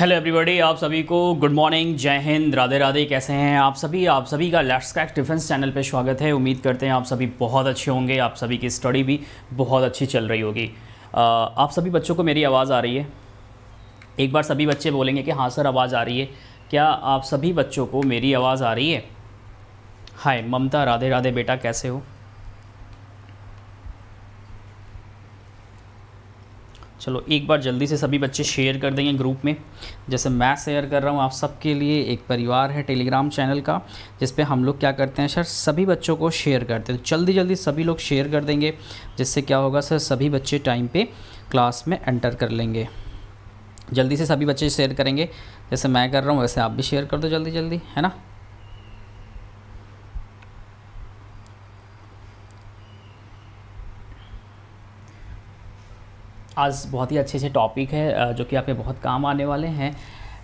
hello everybody आप सभी को गुड मॉर्निंग जय हिंद राधे राधे कैसे हैं आप सभी आप सभी का लेट्स क्रैक डिफेंस चैनल पे स्वागत है उम्मीद करते हैं आप सभी बहुत अच्छे होंगे आप सभी की स्टडी भी बहुत अच्छी चल रही होगी आप सभी बच्चों को मेरी आवाज़ आ रही है एक बार सभी बच्चे बोलेंगे कि हाँ सर आवाज़ आ रही है क्या आप सभी बच्चों को मेरी आवाज़ आ रही है हाय ममता राधे राधे बेटा कैसे हो चलो एक बार जल्दी से सभी बच्चे शेयर कर देंगे ग्रुप में जैसे मैं शेयर कर रहा हूँ आप सबके लिए एक परिवार है टेलीग्राम चैनल का जिस हम लोग क्या करते हैं सर सभी बच्चों को शेयर करते हैं तो जल्दी जल्दी सभी लोग शेयर कर देंगे जिससे क्या होगा सर सभी बच्चे टाइम पे क्लास में एंटर कर लेंगे जल्दी से सभी बच्चे शेयर करेंगे जैसे मैं कर रहा हूँ वैसे आप भी शेयर कर दो जल्दी जल्दी है ना आज बहुत ही अच्छे अच्छे टॉपिक है जो कि आपके बहुत काम आने वाले हैं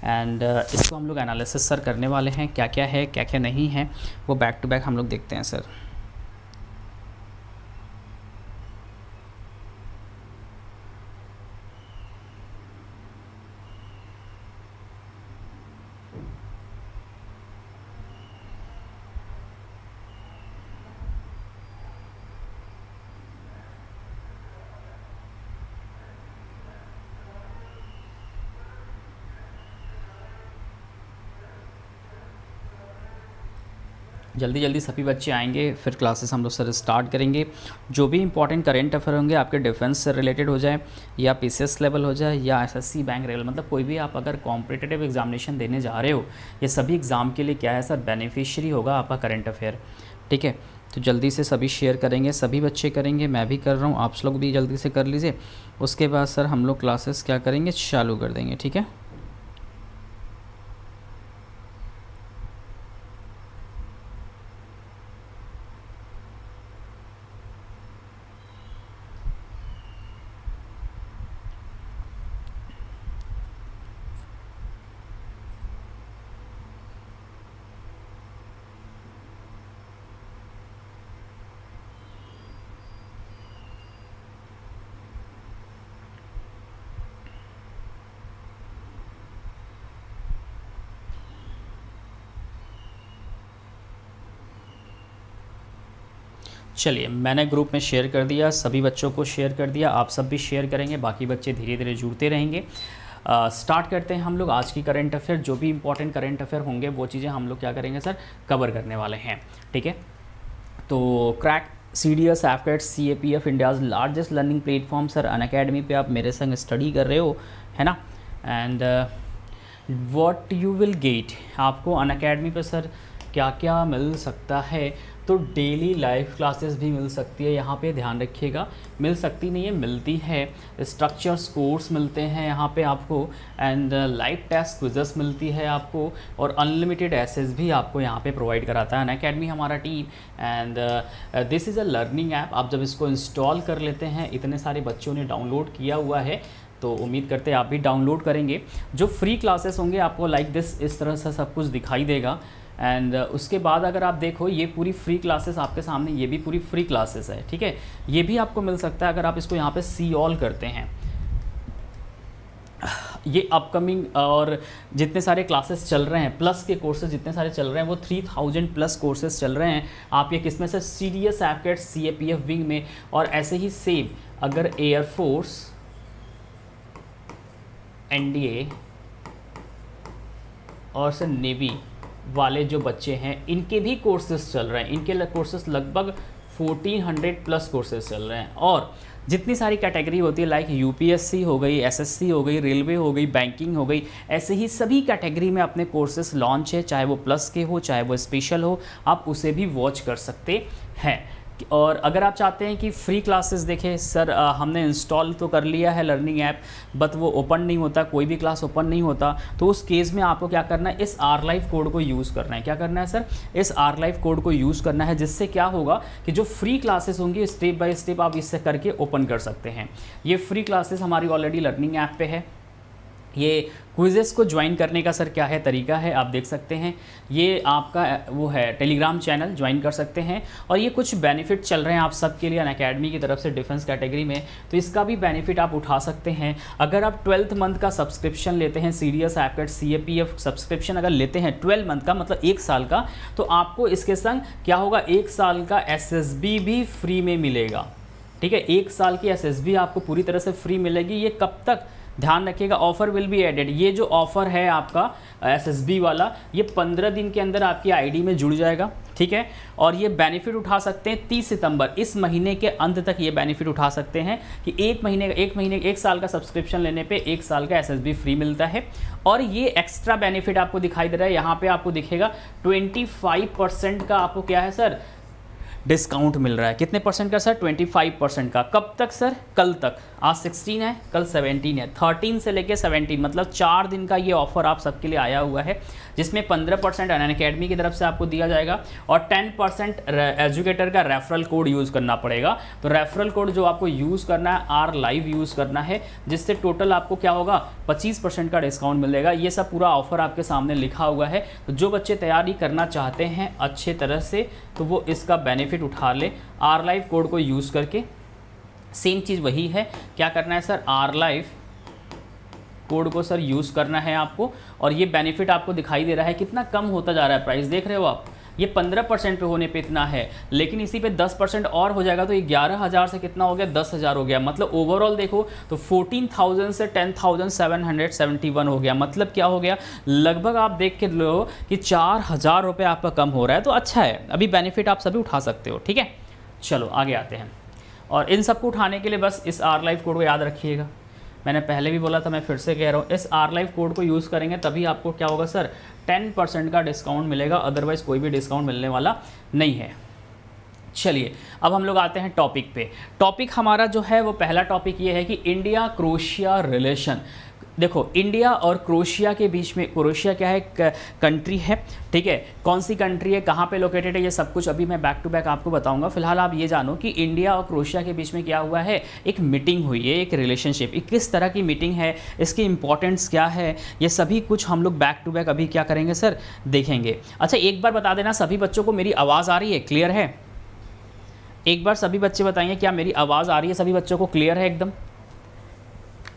एंड इसको हम लोग एनालिसिस सर करने वाले हैं क्या क्या है क्या क्या नहीं है वो बैक टू बैक हम लोग देखते हैं सर जल्दी जल्दी सभी बच्चे आएंगे फिर क्लासेस हम लोग सर स्टार्ट करेंगे जो भी इंपॉर्टेंट करेंट अफेयर होंगे आपके डिफेंस से रिलेटेड हो जाए या पीसीएस लेवल हो जाए या एसएससी बैंक लेवल मतलब कोई भी आप अगर कॉम्पिटेटिव एग्जामिनेशन देने जा रहे हो ये सभी एग्ज़ाम के लिए क्या है सर बेनिफिशरी होगा आपका करेंट अफेयर ठीक है तो जल्दी से सभी शेयर करेंगे सभी बच्चे करेंगे मैं भी कर रहा हूँ आप लोग भी जल्दी से कर लीजिए उसके बाद सर हम लोग क्लासेस क्या करेंगे चालू कर देंगे ठीक है चलिए मैंने ग्रुप में शेयर कर दिया सभी बच्चों को शेयर कर दिया आप सब भी शेयर करेंगे बाकी बच्चे धीरे धीरे जुड़ते रहेंगे स्टार्ट करते हैं हम लोग आज की करंट अफेयर जो भी इंपॉर्टेंट करंट अफेयर होंगे वो चीज़ें हम लोग क्या करेंगे सर कवर करने वाले हैं ठीक है तो crack C D S AFCAT C A P F India's largest learning platform sir Unacademy पर आप मेरे संग स्टडी कर रहे हो है ना and what you will get आपको अन अकेडमी पर सर क्या क्या मिल सकता है तो डेली लाइव क्लासेस भी मिल सकती है यहाँ पे ध्यान रखिएगा मिल सकती नहीं है मिलती है स्ट्रक्चर्स कोर्स मिलते हैं यहाँ पे आपको एंड लाइव टेस्ट क्विजस मिलती है आपको और अनलिमिटेड एसेस भी आपको यहाँ पे प्रोवाइड कराता है अकेडमी हमारा team and this is a learning app आप जब इसको इंस्टॉल कर लेते हैं इतने सारे बच्चों ने डाउनलोड किया हुआ है तो उम्मीद करते हैं आप भी डाउनलोड करेंगे जो फ्री क्लासेस होंगे आपको लाइक like दिस इस तरह से सब कुछ दिखाई देगा एंड uh, उसके बाद अगर आप देखो ये पूरी फ्री क्लासेस आपके सामने ये भी पूरी फ्री क्लासेस है ठीक है ये भी आपको मिल सकता है अगर आप इसको यहाँ पे सी ऑल करते हैं ये अपकमिंग uh, और जितने सारे क्लासेस चल रहे हैं प्लस के कोर्सेज जितने सारे चल रहे हैं वो थ्री थाउजेंड प्लस कोर्सेज चल रहे हैं आप ये किस में से C D S AFCAT C A P F wing में और ऐसे ही सेम अगर एयरफोर्स एन डी ए और सर नेवी वाले जो बच्चे हैं इनके भी कोर्सेज चल रहे हैं इनके कोर्सेज लगभग 1400 प्लस कोर्सेज चल रहे हैं और जितनी सारी कैटेगरी होती है लाइक यूपीएससी हो गई एसएससी हो गई रेलवे हो गई बैंकिंग हो गई ऐसे ही सभी कैटेगरी में अपने कोर्सेज लॉन्च है चाहे वो प्लस के हो चाहे वो स्पेशल हो आप उसे भी वॉच कर सकते हैं और अगर आप चाहते हैं कि फ्री क्लासेस देखें सर आ, हमने इंस्टॉल तो कर लिया है लर्निंग ऐप बट वो ओपन नहीं होता कोई भी क्लास ओपन नहीं होता तो उस केस में आपको क्या करना है इस आर लाइव कोड को यूज़ करना है क्या करना है सर इस आर लाइव कोड को यूज़ करना है जिससे क्या होगा कि जो फ्री क्लासेस होंगी स्टेप बाय स्टेप आप इससे करके ओपन कर सकते हैं ये फ्री क्लासेस हमारी ऑलरेडी लर्निंग ऐप पर है ये क्विजेस को ज्वाइन करने का सर क्या है तरीका है आप देख सकते हैं ये आपका वो है टेलीग्राम चैनल ज्वाइन कर सकते हैं और ये कुछ बेनिफिट चल रहे हैं आप सबके लिए अन अकेडमी की तरफ से डिफेंस कैटेगरी में तो इसका भी बेनिफिट आप उठा सकते हैं अगर आप ट्वेल्थ मंथ का सब्सक्रिप्शन लेते हैं AFCAT C A P F subscription अगर लेते हैं ट्वेल्थ मंथ का मतलब एक साल का तो आपको इसके संग क्या होगा एक साल का एस एस बी भी फ्री में मिलेगा ठीक है एक साल की एस एस बी आपको पूरी तरह से फ्री मिलेगी ये कब तक ध्यान रखिएगा ऑफर विल बी एडेड ये जो ऑफर है आपका एसएसबी वाला ये पंद्रह दिन के अंदर आपकी आईडी में जुड़ जाएगा ठीक है और ये बेनिफिट उठा सकते हैं तीस सितंबर इस महीने के अंत तक ये बेनिफिट उठा सकते हैं कि एक महीने का एक महीने एक साल का सब्सक्रिप्शन लेने पे एक साल का एसएसबी फ्री मिलता है और ये एक्स्ट्रा बेनिफिट आपको दिखाई दे रहा है यहाँ पे आपको दिखेगा फाइव परसेंट का आपको क्या है सर डिस्काउंट मिल रहा है कितने परसेंट का सर 25 परसेंट का कब तक सर कल तक आज 16 है कल 17 है 13 से लेके 17 मतलब चार दिन का ये ऑफर आप सबके लिए आया हुआ है जिसमें पंद्रह परसेंट अन अकेडमी की तरफ से आपको दिया जाएगा और टेन परसेंट एजुकेटर का रेफरल कोड यूज़ करना पड़ेगा तो रेफरल कोड जो आपको यूज़ करना है आर लाइव यूज़ करना है जिससे टोटल आपको क्या होगा पच्चीस परसेंट का डिस्काउंट मिलेगा ये सब पूरा ऑफर आपके सामने लिखा हुआ है तो जो बच्चे तैयारी करना चाहते हैं अच्छे तरह से तो वो इसका बेनिफिट उठा ले आर लाइव कोड को यूज़ करके सेम चीज़ वही है क्या करना है सर आर लाइव कोड को सर यूज़ करना है आपको और ये बेनिफिट आपको दिखाई दे रहा है कितना कम होता जा रहा है प्राइस देख रहे हो आप ये पंद्रह परसेंट पे होने पे इतना है लेकिन इसी पे दस परसेंट और हो जाएगा तो ये ग्यारह हज़ार से कितना हो गया दस हज़ार हो गया मतलब ओवरऑल देखो तो फोर्टीन थाउजेंड से ten thousand seven hundred seventy one हो गया मतलब क्या हो गया लगभग आप देख के लो कि चार हज़ार रुपये आपका कम हो रहा है तो अच्छा है अभी बेनिफिट आप सभी उठा सकते हो ठीक है चलो आगे आते हैं और इन सबको उठाने के लिए बस इस आर लाइफ कोड को याद रखिएगा मैंने पहले भी बोला था मैं फिर से कह रहा हूँ इस आर लाइव कोड को यूज़ करेंगे तभी आपको क्या होगा सर टेन परसेंट का डिस्काउंट मिलेगा अदरवाइज़ कोई भी डिस्काउंट मिलने वाला नहीं है चलिए अब हम लोग आते हैं टॉपिक पे टॉपिक हमारा जो है वो पहला टॉपिक ये है कि इंडिया क्रोशिया रिलेशन देखो इंडिया और क्रोशिया के बीच में क्रोशिया क्या है कंट्री है ठीक है कौन सी कंट्री है कहाँ पे लोकेटेड है ये सब कुछ अभी मैं बैक टू बैक आपको बताऊंगा फिलहाल आप ये जानो कि इंडिया और क्रोशिया के बीच में क्या हुआ है एक मीटिंग हुई है एक रिलेशनशिप एक किस तरह की मीटिंग है इसकी इंपॉर्टेंस क्या है ये सभी कुछ हम लोग बैक टू बैक अभी क्या करेंगे सर देखेंगे अच्छा एक बार बता देना सभी बच्चों को मेरी आवाज़ आ रही है क्लियर है एक बार सभी बच्चे बताइए क्या मेरी आवाज़ आ रही है सभी बच्चों को क्लियर है एकदम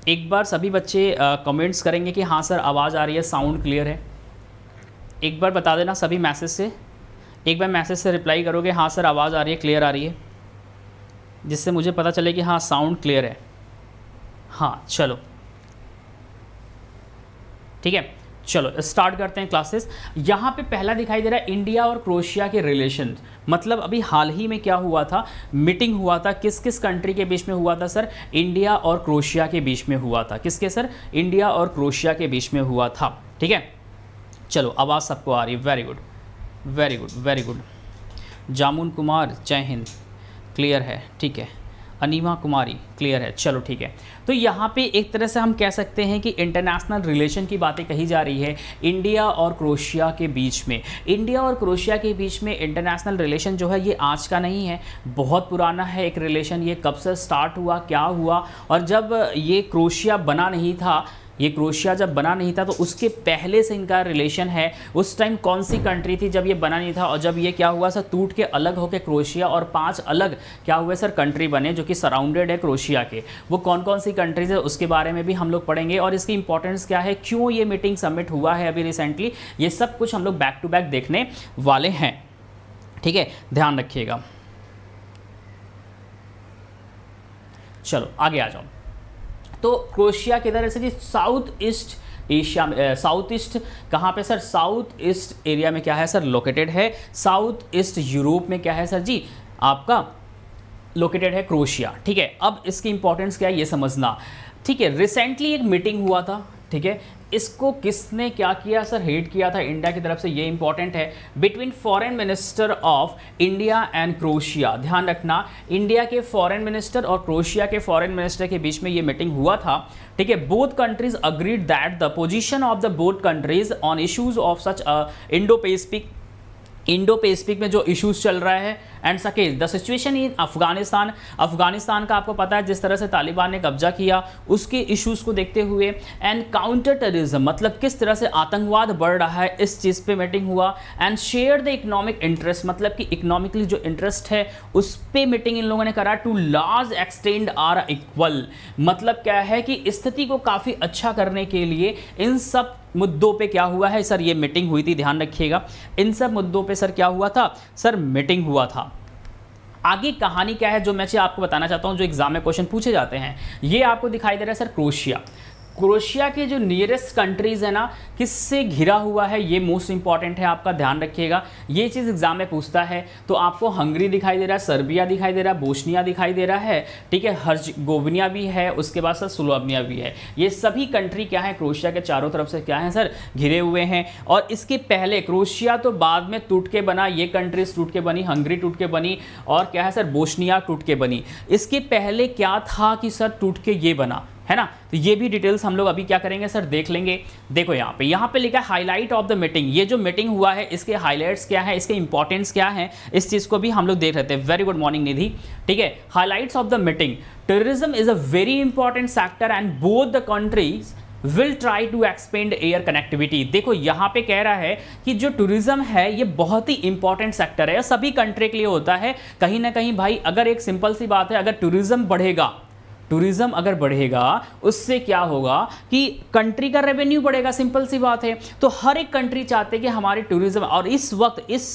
एक बार सभी बच्चे कमेंट्स करेंगे कि हाँ सर आवाज़ आ रही है साउंड क्लियर है एक बार बता देना सभी मैसेज से एक बार मैसेज से रिप्लाई करोगे हाँ सर आवाज़ आ रही है क्लियर आ रही है जिससे मुझे पता चले कि हाँ साउंड क्लियर है हाँ चलो ठीक है चलो स्टार्ट करते हैं क्लासेस यहाँ पे पहला दिखाई दे रहा है इंडिया और क्रोशिया के रिलेशन मतलब अभी हाल ही में क्या हुआ था मीटिंग हुआ था किस किस कंट्री के बीच में हुआ था सर इंडिया और क्रोशिया के बीच में हुआ था किसके सर इंडिया और क्रोशिया के बीच में हुआ था ठीक है चलो आवाज़ सबको आ रही very good very good very good Jamun Kumar जय हिंद क्लियर है ठीक है अनिमा कुमारी क्लियर है चलो ठीक है तो यहाँ पे एक तरह से हम कह सकते हैं कि इंटरनेशनल रिलेशन की बातें कही जा रही है इंडिया और क्रोशिया के बीच में इंडिया और क्रोशिया के बीच में इंटरनेशनल रिलेशन जो है ये आज का नहीं है बहुत पुराना है एक रिलेशन ये कब से स्टार्ट हुआ क्या हुआ और जब ये क्रोशिया बना नहीं था ये क्रोशिया जब बना नहीं था तो उसके पहले से इनका रिलेशन है उस टाइम कौन सी कंट्री थी जब ये बना नहीं था और जब ये क्या हुआ सर टूट के अलग होकर क्रोशिया और पांच अलग क्या हुए सर कंट्री बने जो कि सराउंडेड है क्रोशिया के वो कौन कौन सी कंट्रीज है उसके बारे में भी हम लोग पढ़ेंगे और इसकी इंपॉर्टेंस क्या है क्यों ये मीटिंग सबमिट हुआ है अभी रिसेंटली ये सब कुछ हम लोग बैक टू बैक देखने वाले हैं ठीक है ध्यान रखिएगा चलो आगे आ जाओ तो क्रोशिया किधर है sir ji south east Asia में साउथ ईस्ट कहाँ पे सर साउथ ईस्ट एरिया में क्या है सर लोकेटेड है साउथ ईस्ट यूरोप में क्या है सर जी आपका लोकेटेड है क्रोशिया ठीक है अब इसकी इंपॉर्टेंस क्या है ये समझना ठीक है रिसेंटली एक मीटिंग हुआ था ठीक है इसको किसने क्या किया सर हेट किया था इंडिया की तरफ से ये इंपॉर्टेंट है between foreign minister of India and Croatia ध्यान रखना इंडिया के फॉरेन मिनिस्टर और क्रोशिया के फॉरेन मिनिस्टर के बीच में ये मीटिंग हुआ था ठीक है both countries agreed that the position of the both countries on issues of such Indo Pacific Indo Pacific में जो इशूज चल रहा है एंड सकेज the situation in Afghanistan Afghanistan का आपको पता है जिस तरह से तालिबान ने कब्जा किया उसके इश्यूज़ को देखते हुए एंड काउंटर टेररिज्म मतलब किस तरह से आतंकवाद बढ़ रहा है इस चीज़ पे मीटिंग हुआ and share the economic interest मतलब कि इकोनॉमिकली जो इंटरेस्ट है उस पर मीटिंग इन लोगों ने करा to large extent are equal मतलब क्या है कि स्थिति को काफ़ी अच्छा करने के लिए इन सब मुद्दों पे क्या हुआ है सर ये मीटिंग हुई थी ध्यान रखिएगा इन सब मुद्दों पे सर क्या हुआ था सर मीटिंग हुआ था आगे कहानी क्या है जो मैं आपको बताना चाहता हूँ जो एग्जाम में क्वेश्चन पूछे जाते हैं ये आपको दिखाई दे रहा है सर क्रोशिया क्रोशिया के जो नियरेस्ट कंट्रीज़ है ना किससे घिरा हुआ है ये मोस्ट इंपॉर्टेंट है आपका ध्यान रखिएगा ये चीज़ एग्जाम में पूछता है तो आपको हंगरी दिखाई दे रहा है सर्बिया दिखाई दे रहा है बोस्निया दिखाई दे रहा है ठीक है हर्ज गोवनिया भी है उसके बाद सर सुलोबनिया भी है ये सभी कंट्री क्या है क्रोशिया के चारों तरफ से क्या है सर घिरे हुए हैं और इसके पहले क्रोशिया तो बाद में टूट के बना ये कंट्रीज टूट के बनी हंगरी टूट के बनी और क्या है सर बोस्निया टूट के बनी इसके पहले क्या था कि सर टूट के ये बना है ना तो ये भी डिटेल्स हम लोग अभी क्या करेंगे सर देख लेंगे देखो यहाँ पे यहाँ पे लिखा है हाईलाइट ऑफ द मीटिंग ये जो मीटिंग हुआ है इसके हाईलाइट्स क्या है इसके इंपॉर्टेंस क्या है इस चीज़ को भी हम लोग देख रहे थे वेरी गुड मॉर्निंग निधि ठीक है highlights of the meeting tourism is a very important sector and both the countries will try to expand air connectivity देखो यहाँ पे कह रहा है कि जो टूरिज्म है ये बहुत ही इंपॉर्टेंट सेक्टर है सभी कंट्री के लिए होता है कहीं ना कहीं भाई अगर एक सिंपल सी बात है अगर टूरिज्म बढ़ेगा टूरिज्म अगर बढ़ेगा उससे क्या होगा कि कंट्री का रेवेन्यू बढ़ेगा सिंपल सी बात है तो हर एक कंट्री चाहते कि हमारे टूरिज्म और इस वक्त इस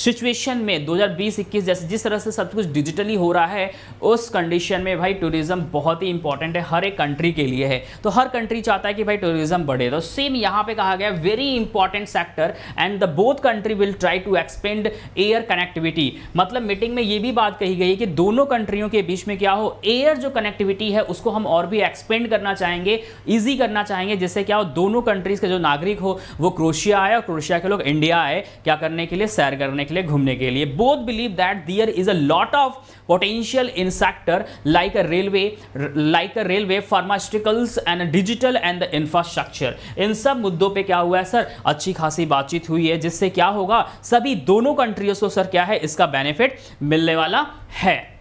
सिचुएशन में 2020-21 जैसे जिस तरह से सब कुछ डिजिटली हो रहा है उस कंडीशन में भाई टूरिज़्म बहुत ही इंपॉर्टेंट है हर एक कंट्री के लिए है तो हर कंट्री चाहता है कि भाई टूरिज़्म बढ़े तो सेम यहां पे कहा गया very important sector and the both country will try to expand air connectivity मतलब मीटिंग में ये भी बात कही गई कि दोनों कंट्रियों के बीच में क्या हो एयर जो कनेक्टिविटी है उसको हम और भी एक्सपेंड करना चाहेंगे ईजी करना चाहेंगे जिससे क्या हो दोनों कंट्रीज़ के जो नागरिक हो वो क्रोशिया आए और क्रोशिया के लोग इंडिया आए क्या करने के लिए सैर करने करने के लिए घूमने के लिए both believe that there is a lot of potential in sector like a railway like a railway pharmaceuticals and digital and the infrastructure इन सब मुद्दों पे क्या हुआ है सर अच्छी खासी बातचीत हुई है जिससे क्या होगा सभी दोनों कंट्रीज को सर क्या है इसका बेनिफिट मिलने वाला है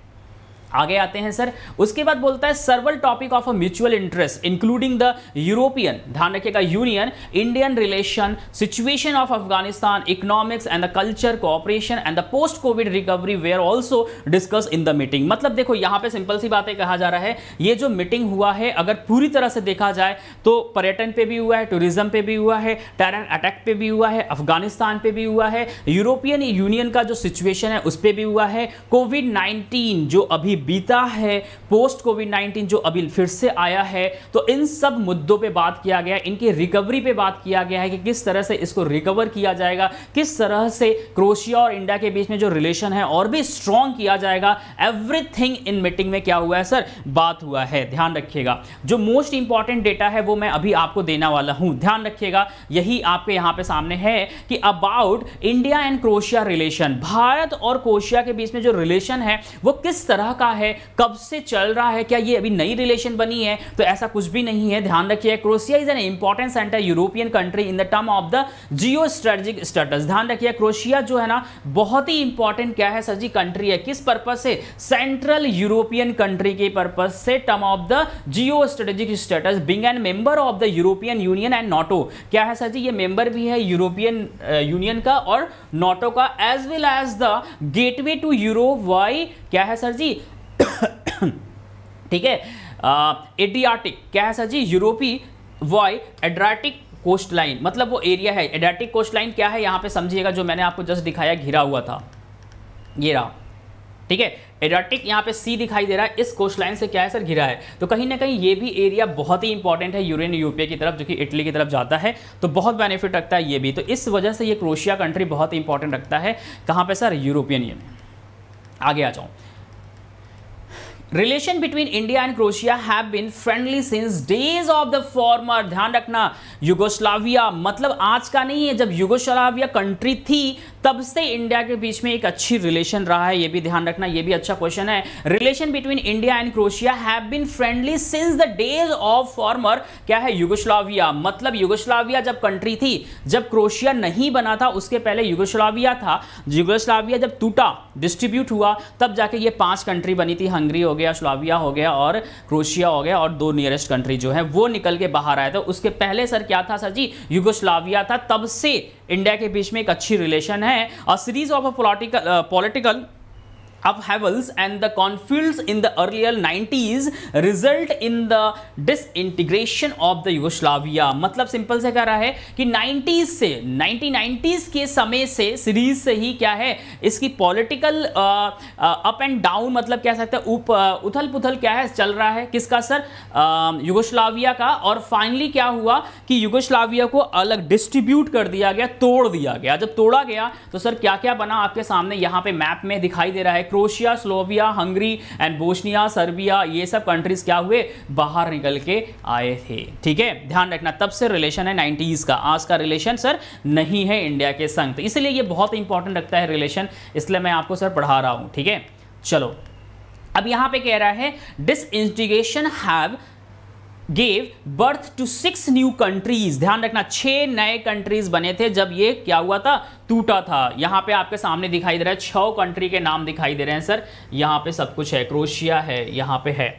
आगे आते हैं सर उसके बाद बोलता है several topic of a mutual interest including the European ध्यान रखिएगा Union Indian relation situation of Afghanistan economics and the culture cooperation and the post covid recovery were also discuss in the meeting मतलब देखो यहाँ पे सिंपल सी बातें कहा जा रहा है ये जो मीटिंग हुआ है अगर पूरी तरह से देखा जाए तो पर्यटन पे भी हुआ है टूरिज्म पे भी हुआ है टेरर अटैक पे भी हुआ है अफगानिस्तान पे भी हुआ है यूरोपियन यूनियन का जो सिचुएशन है उस पर भी हुआ है कोविड नाइनटीन जो अभी बीता है पोस्ट कोविड 19 जो अभी फिर से आया है तो इन सब मुद्दों पे बात किया गया इनकी रिकवरी पे बात किया गया है कि किस तरह से इसको रिकवर किया जाएगा किस तरह से क्रोशिया और इंडिया के बीच में जो रिलेशन है और भी स्ट्रॉन्ग किया जाएगा एवरीथिंग इन मीटिंग में क्या हुआ है सर बात हुआ है ध्यान रखिएगा जो मोस्ट इंपॉर्टेंट डेटा है वो मैं अभी आपको देना वाला हूं ध्यान रखिएगा यही आपके यहाँ पर सामने है कि about India and Croatia relation Bharat और क्रोशिया के बीच में जो रिलेशन है वो किस तरह का रहा है कब से चल रहा है क्या ये अभी नई रिलेशन बनी है तो ऐसा कुछ भी नहीं है ध्यान रखिए Croatia is an important centre European country in the term of the geo strategic status ध्यान रखिए क्रोशिया जो है ना बहुत ही इंपॉर्टेंट क्या है सर जी कंट्री है किस पर्पज से सेंट्रल यूरोपियन कंट्री के पर्पज से term of the geo strategic status being an member of the European Union and NATO क्या है सर जी ये मेंबर भी है यूरोपियन यूनियन uh, का और नोटो का as well as the gateway to Europe वाई क्या है सर जी ठीक है एडियाटिक क्या है सर जी यूरोपी वॉय एड्राटिक कोस्ट लाइन मतलब वो एरिया है एडाटिक कोस्ट लाइन क्या है यहाँ पे समझिएगा जो मैंने आपको जस्ट दिखाया घिरा हुआ था ये रहा ठीक है एडाटिक यहाँ पे सी दिखाई दे रहा है इस कोस्ट लाइन से क्या है सर घिरा है तो कहीं ना कहीं ये भी एरिया बहुत ही इंपॉर्टेंट है यूरेन यूपीए की तरफ जो कि इटली की तरफ जाता है तो बहुत बेनिफिट रखता है ये भी तो इस वजह से ये क्रोशिया कंट्री बहुत इंपॉर्टेंट रखता है कहाँ पर सर यूरोपियन यूनियन आगे आ जाऊँ relation between India and Croatia have been friendly since days of the former ध्यान रखना युगोस्लाविया मतलब आज का नहीं है जब युगोस्लाविया कंट्री थी तब से इंडिया के बीच में एक अच्छी रिलेशन रहा है ये भी ध्यान रखना ये भी अच्छा क्वेश्चन है relation between India and Croatia have been friendly since the days of former क्या है युगोस्लाविया मतलब युगोस्लाविया जब कंट्री थी जब क्रोशिया नहीं बना था उसके पहले युगोस्लाविया था युगोस्लाविया जब टूटा डिस्ट्रीब्यूट हुआ तब जाके ये पांच कंट्री बनी थी हंगरी हो गया स्लाविया हो गया और क्रोशिया हो गया और दो नियरेस्ट कंट्री जो है वो निकल के बाहर आए थे उसके पहले सर क्या था सर जी युगोस्लाविया था तब से इंडिया के बीच में एक अच्छी रिलेशन है है a series of a political political of Havels and the conflicts in the earlier 90s result in the disintegration of the Yugoslavia मतलब सिंपल से कह रहा है कि 90s से 1990s के समय से सीरीज से ही क्या है इसकी पॉलिटिकल अप एंड डाउन मतलब कह सकते हैं उप uh, उथल पुथल क्या है चल रहा है किसका सर युगोस्लाविया um, का और फाइनली क्या हुआ कि युगोस्लाविया को अलग डिस्ट्रीब्यूट कर दिया गया तोड़ दिया गया जब तोड़ा गया तो सर क्या क्या बना आपके सामने यहाँ पे मैप में दिखाई दे रहा है Croatia Slovenia Hungary and Bosnia Serbia ये सब कंट्रीज क्या हुए बाहर निकल के आए थे ठीक है ध्यान रखना तब से रिलेशन है नाइनटीज का आज का रिलेशन सर नहीं है इंडिया के संग तो इसलिए ये बहुत इंपॉर्टेंट रखता है रिलेशन इसलिए मैं आपको सर पढ़ा रहा हूं ठीक है चलो अब यहां पे कह रहा है disintegration have gave birth to six new countries ध्यान रखना छह नए कंट्रीज बने थे जब ये क्या हुआ था टूटा था यहाँ पे आपके सामने दिखाई दे रहा है छह कंट्री के नाम दिखाई दे रहे हैं सर यहाँ पे सब कुछ है क्रोशिया है यहां पे है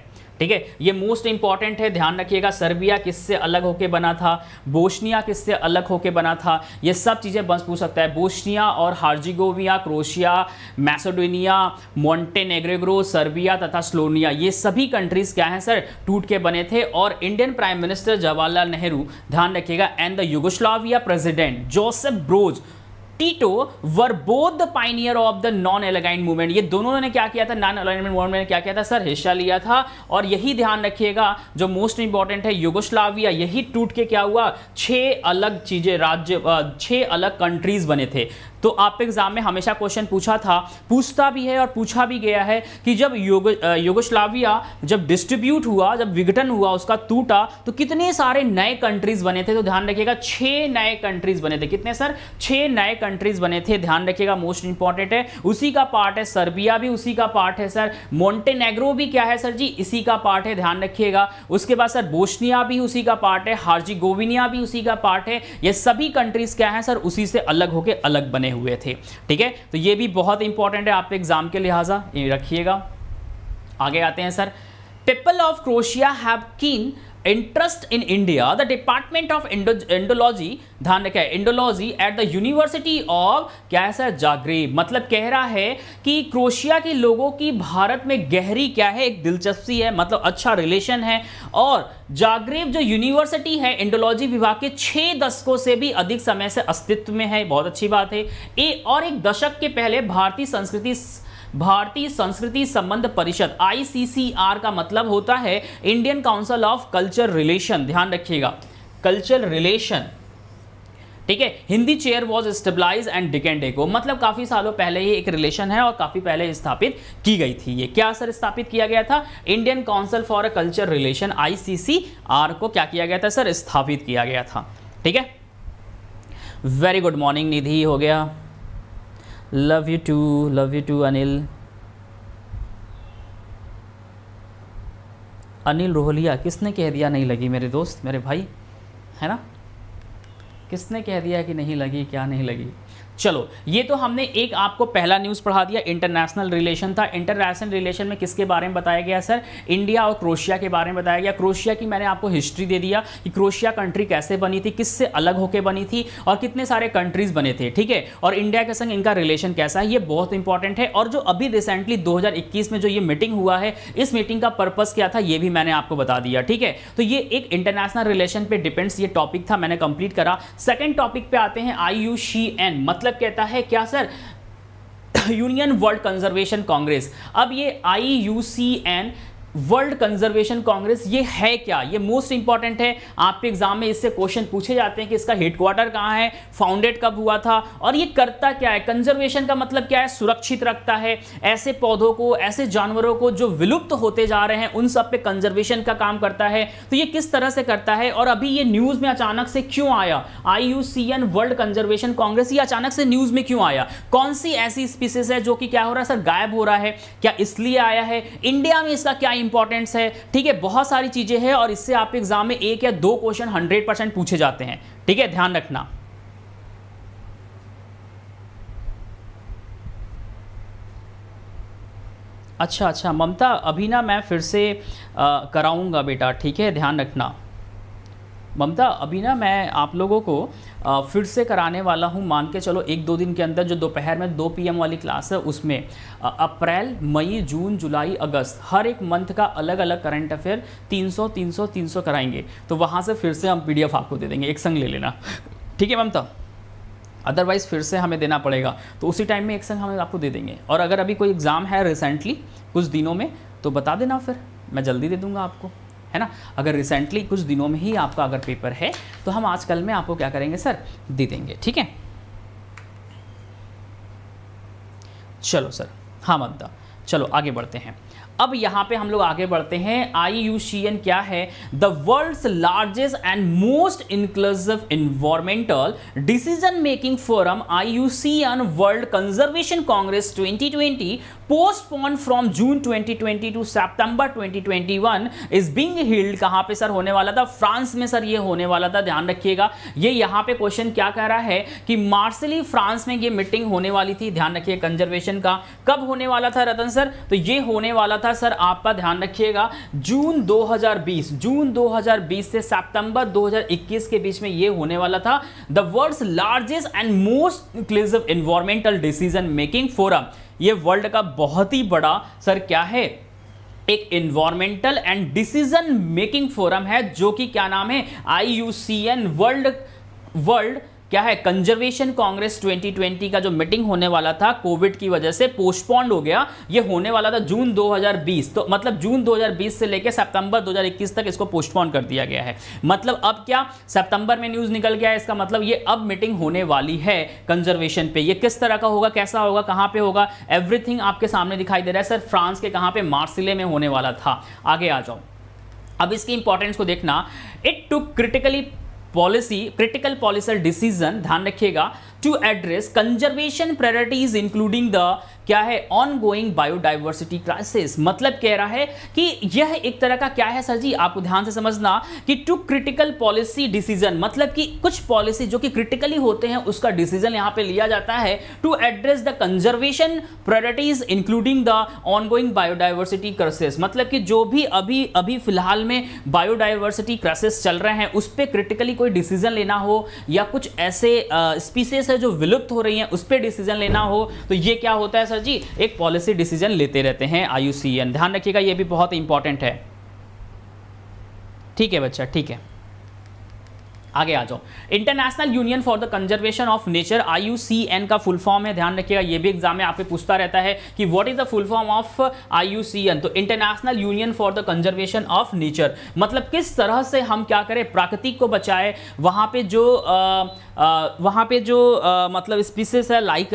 ठीक है ये मोस्ट इंपॉर्टेंट है ध्यान रखिएगा सर्बिया किससे अलग होकर बना था बोस्निया किससे अलग होके बना था ये सब चीज़ें बस पूछ सकता है बोस्निया और हार्जिगोविया क्रोशिया मैसोडोनिया मोन्टेनेग्रेग्रो सर्बिया तथा स्लोनिया ये सभी कंट्रीज़ क्या हैं सर टूट के बने थे और Indian prime minister Jawaharlal Nehru ध्यान रखिएगा and the Yugoslavia president Joseph Broz Tito were both the pioneer of the non aligned movement ये दोनों ने क्या किया था नॉन अलाइनमेंट मूवमेंट ने क्या किया था सर हिस्सा लिया था और यही ध्यान रखिएगा जो मोस्ट इंपॉर्टेंट है युगोस्लाविया यही टूट के क्या हुआ छह अलग चीज़ें राज्य छह अलग कंट्रीज बने थे तो आप एग्जाम में हमेशा क्वेश्चन पूछा था पूछता भी है और पूछा भी गया है कि जब योग योगोस्लाविया जब डिस्ट्रीब्यूट हुआ जब विघटन हुआ उसका टूटा तो कितने सारे नए कंट्रीज बने थे तो ध्यान रखिएगा छह नए कंट्रीज बने थे कितने सर छह नए कंट्रीज बने थे ध्यान रखिएगा मोस्ट इंपॉर्टेंट है उसी का पार्ट है सर्बिया भी उसी का पार्ट है सर मोन्टेनेग्रो भी क्या है सर जी इसी का पार्ट है ध्यान रखिएगा उसके बाद सर बोस्निया भी उसी का पार्ट है हार्जी गोविनिया भी उसी का पार्ट है ये सभी कंट्रीज क्या है सर उसी से अलग होकर अलग बने हुए थे ठीक है तो ये भी बहुत इंपॉर्टेंट है आपके एग्जाम के लिहाजा रखिएगा आगे आते हैं sir people of Croatia have keen interest in India the department of Indo Indology, ध्यान रखें Indology at the university of क्या है जागरेब मतलब कह रहा है कि क्रोशिया के लोगों की भारत में गहरी क्या है एक दिलचस्पी है मतलब अच्छा रिलेशन है और जागरेब जो यूनिवर्सिटी है इंडोलॉजी विभाग के छह दशकों से भी अधिक समय से अस्तित्व में है बहुत अच्छी बात है ए और एक दशक के पहले भारतीय संस्कृति भारतीय संस्कृति संबंध परिषद आईसीसीआर का मतलब होता है Indian council of culture relation ध्यान रखिएगा कल्चर रिलेशन ठीक है Hindi chair was established and decade को मतलब काफी सालों पहले ही एक रिलेशन है और काफी पहले स्थापित की गई थी ये क्या सर स्थापित किया गया था Indian council for a culture relation ICCR को क्या किया गया था सर स्थापित किया गया था ठीक है वेरी गुड मॉर्निंग निधि हो गया love you too love you too Anil Anil Rohliya किसने कह दिया नहीं लगी मेरे दोस्त मेरे भाई है ना किसने कह दिया कि नहीं लगी क्या नहीं लगी चलो ये तो हमने एक आपको पहला न्यूज़ पढ़ा दिया इंटरनेशनल रिलेशन था इंटरनेशनल रिलेशन में किसके बारे में बताया गया सर इंडिया और क्रोशिया के बारे में बताया गया क्रोशिया की मैंने आपको हिस्ट्री दे दिया कि क्रोशिया कंट्री कैसे बनी थी किससे अलग होकर बनी थी और कितने सारे कंट्रीज बने थे ठीक है और इंडिया के संग इनका रिलेशन कैसा है ये बहुत इंपॉर्टेंट है और जो अभी रिसेंटली दो में जो ये मीटिंग हुआ है इस मीटिंग का पर्पज क्या था ये भी मैंने आपको बता दिया ठीक है तो ये एक इंटरनेशनल रिलेशन पर डिपेंड्स ये टॉपिक था मैंने कंप्लीट करा सेकेंड टॉपिक पे आते हैं आई मतलब कॉन्सेप्ट कहता है क्या sir union world conservation congress अब ये I U C N world conservation congress ये है क्या ये मोस्ट इंपॉर्टेंट है आपके एग्जाम में इससे क्वेश्चन पूछे जाते हैं कि इसका हेडक्वार्टर कहाँ है फाउंडेड कब हुआ था और ये करता क्या है कंजर्वेशन का मतलब क्या है सुरक्षित रखता है ऐसे पौधों को ऐसे जानवरों को जो विलुप्त होते जा रहे हैं उन सब पे कंजर्वेशन का काम करता है तो ये किस तरह से करता है और अभी ये न्यूज़ में अचानक से क्यों आया आई वर्ल्ड कंजर्वेशन कांग्रेस ये अचानक से न्यूज़ में क्यों आया कौन सी ऐसी स्पीसीज है जो कि क्या हो रहा है सर गायब हो रहा है क्या इसलिए आया है इंडिया में इसका क्या इंपॉर्टेंस है ठीक है बहुत सारी चीज़ें हैं और इससे आपके एग्जाम में एक या दो क्वेश्चन हंड्रेड परसेंट पूछे जाते हैं ठीक है ध्यान रखना अच्छा अच्छा ममता अभी ना मैं फिर से कराऊंगा बेटा ठीक है ध्यान रखना ममता अभी ना मैं आप लोगों को फिर से कराने वाला हूँ मान के चलो एक दो दिन के अंदर जो दोपहर में दो पीएम वाली क्लास है उसमें अप्रैल मई जून जुलाई अगस्त हर एक मंथ का अलग अलग करंट अफेयर 300 300 300 कराएंगे तो वहाँ से फिर से हम पीडीएफ आपको दे देंगे एक संग ले लेना ठीक है मैम तब अदरवाइज़ फिर से हमें देना पड़ेगा तो उसी टाइम में एक संग हम आपको दे देंगे और अगर अभी कोई एग्ज़ाम है रिसेंटली कुछ दिनों में तो बता देना फिर मैं जल्दी दे दूँगा आपको है ना अगर रिसेंटली कुछ दिनों में ही आपका अगर पेपर है तो हम आजकल में आपको क्या करेंगे सर दे देंगे ठीक है चलो सर हाँ मद्दा चलो आगे बढ़ते हैं अब यहाँ पे हम लोग आगे बढ़ते हैं आई क्या है the world largest and most inclusive environmental decision making forum I world conservation congress 2020 postpone from June 2020 to September 2021 is being held कहां पे सर होने वाला था फ्रांस में सर ये होने वाला था ध्यान रखिएगा ये यहां पे क्वेश्चन क्या कह रहा है कि मार्सली फ्रांस में ये मीटिंग होने वाली थी ध्यान रखिए कंजर्वेशन का कब होने वाला था रतन सर तो ये होने वाला था सर आपका ध्यान रखिएगा जून 2020 जून 2020 से सितंबर 2021 के बीच में ये होने वाला था the world largest and most inclusive environmental decision making forum ये वर्ल्ड का बहुत ही बड़ा सर क्या है एक environmental and decision making forum है जो कि क्या नाम है आई वर्ल्ड वर्ल्ड क्या है कंजर्वेशन कांग्रेस 2020 का जो मीटिंग होने वाला था कोविड की वजह से पोस्टपोन्ड हो गया ये होने वाला था जून 2020 तो मतलब जून 2020 से लेकर सितंबर 2021 तक इसको पोस्टपोन कर दिया गया है मतलब अब क्या सितंबर में न्यूज निकल गया है इसका मतलब ये अब मीटिंग होने वाली है कंजर्वेशन पे ये किस तरह का होगा कैसा होगा कहाँ पे होगा एवरीथिंग आपके सामने दिखाई दे रहा है सर फ्रांस के कहाँ पे मार्सिले में होने वाला था आगे आ जाओ अब इसकी इंपॉर्टेंस को देखना it to critically policy critical policy decision ध्यान रखिएगा to address conservation priorities including the क्या है ऑन गोइंग बायोडाइवर्सिटी क्राइसिस मतलब कह रहा है कि यह एक तरह का क्या है सर जी आपको ध्यान से समझना कि टू क्रिटिकल पॉलिसी डिसीजन मतलब कि कुछ पॉलिसी जो कि क्रिटिकली होते हैं उसका डिसीजन यहां पे लिया जाता है to address the conservation priorities including the on going biodiversity crisis मतलब कि जो भी अभी अभी फिलहाल में बायोडाइवर्सिटी क्राइसिस चल रहे हैं उस पर क्रिटिकली कोई डिसीजन लेना हो या कुछ ऐसे स्पीसीज है जो विलुप्त हो रही है उस पर डिसीजन लेना हो तो यह क्या होता है सर जी एक पॉलिसी डिसीजन लेते रहते हैं आयुसीएन ध्यान रखिएगा ये भी बहुत इंपॉर्टेंट है ठीक है बच्चा ठीक है आगे आ जाओ international union for the conservation of nature I का फुल फॉर्म है ध्यान रखिएगा ये भी एग्जाम में आपके पूछता रहता है कि what is the full form of I तो international union for the conservation of nature मतलब किस तरह से हम क्या करें प्राकृतिक को बचाए वहां पे जो आ, वहाँ पे जो मतलब स्पीसीस है लाइक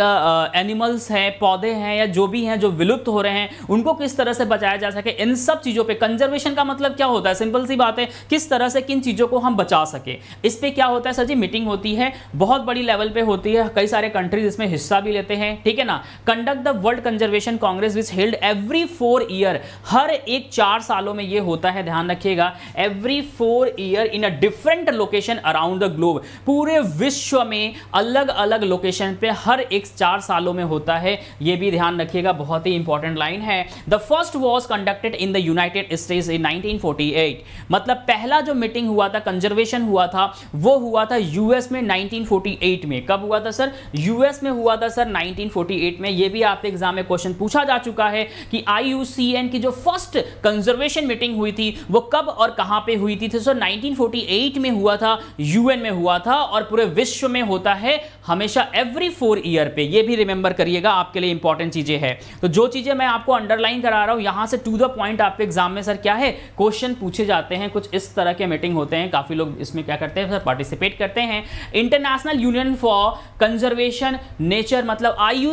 एनिमल्स हैं पौधे हैं या जो भी हैं जो विलुप्त हो रहे हैं उनको किस तरह से बचाया जा सके इन सब चीज़ों पे कंजर्वेशन का मतलब क्या होता है सिंपल सी बात है किस तरह से किन चीज़ों को हम बचा सके इस पर क्या होता है सर जी मीटिंग होती है बहुत बड़ी लेवल पर होती है कई सारे कंट्रीज इसमें हिस्सा भी लेते हैं ठीक है ना conduct the world conservation congress which held every four year हर एक चार सालों में ये होता है ध्यान रखिएगा every four year in a different location around the globe पूरे विश्व में अलग अलग लोकेशन पे हर एक चार सालों में होता है ये भी ध्यान रखिएगा बहुत ही इंपॉर्टेंट लाइन है the first was conducted in the United States in 1948 मतलब पहला जो मीटिंग हुआ था कंजर्वेशन हुआ था वो हुआ था यूएस में 1948 में कब हुआ था सर यूएस में हुआ था सर 1948 में ये भी आपके एग्जाम में क्वेश्चन पूछा जा चुका है कि आईयूसीएन की जो फर्स्ट कंजर्वेशन मीटिंग हुई थी वो कब और कहां पे हुई थी तो, सर 1948 में हुआ था यूएन में हुआ था और पूरे विश्व में होता है हमेशा एवरी फोर ईयर पे ये भी रिमेंबर करिएगा आपके लिए इंपॉर्टेंट चीज़ें हैं तो जो चीज़ें मैं आपको अंडरलाइन करा रहा हूं यहां से टू द पॉइंट आपके एग्जाम में सर क्या है क्वेश्चन पूछे जाते हैं कुछ इस तरह के मीटिंग होते हैं काफ़ी लोग इसमें क्या करते हैं सर पार्टिसिपेट करते हैं international union for conservation nature मतलब आई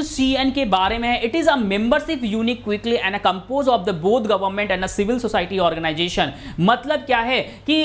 के बारे में it is a membership unique quickly and a compose of the both government and a civil society organisation मतलब क्या है कि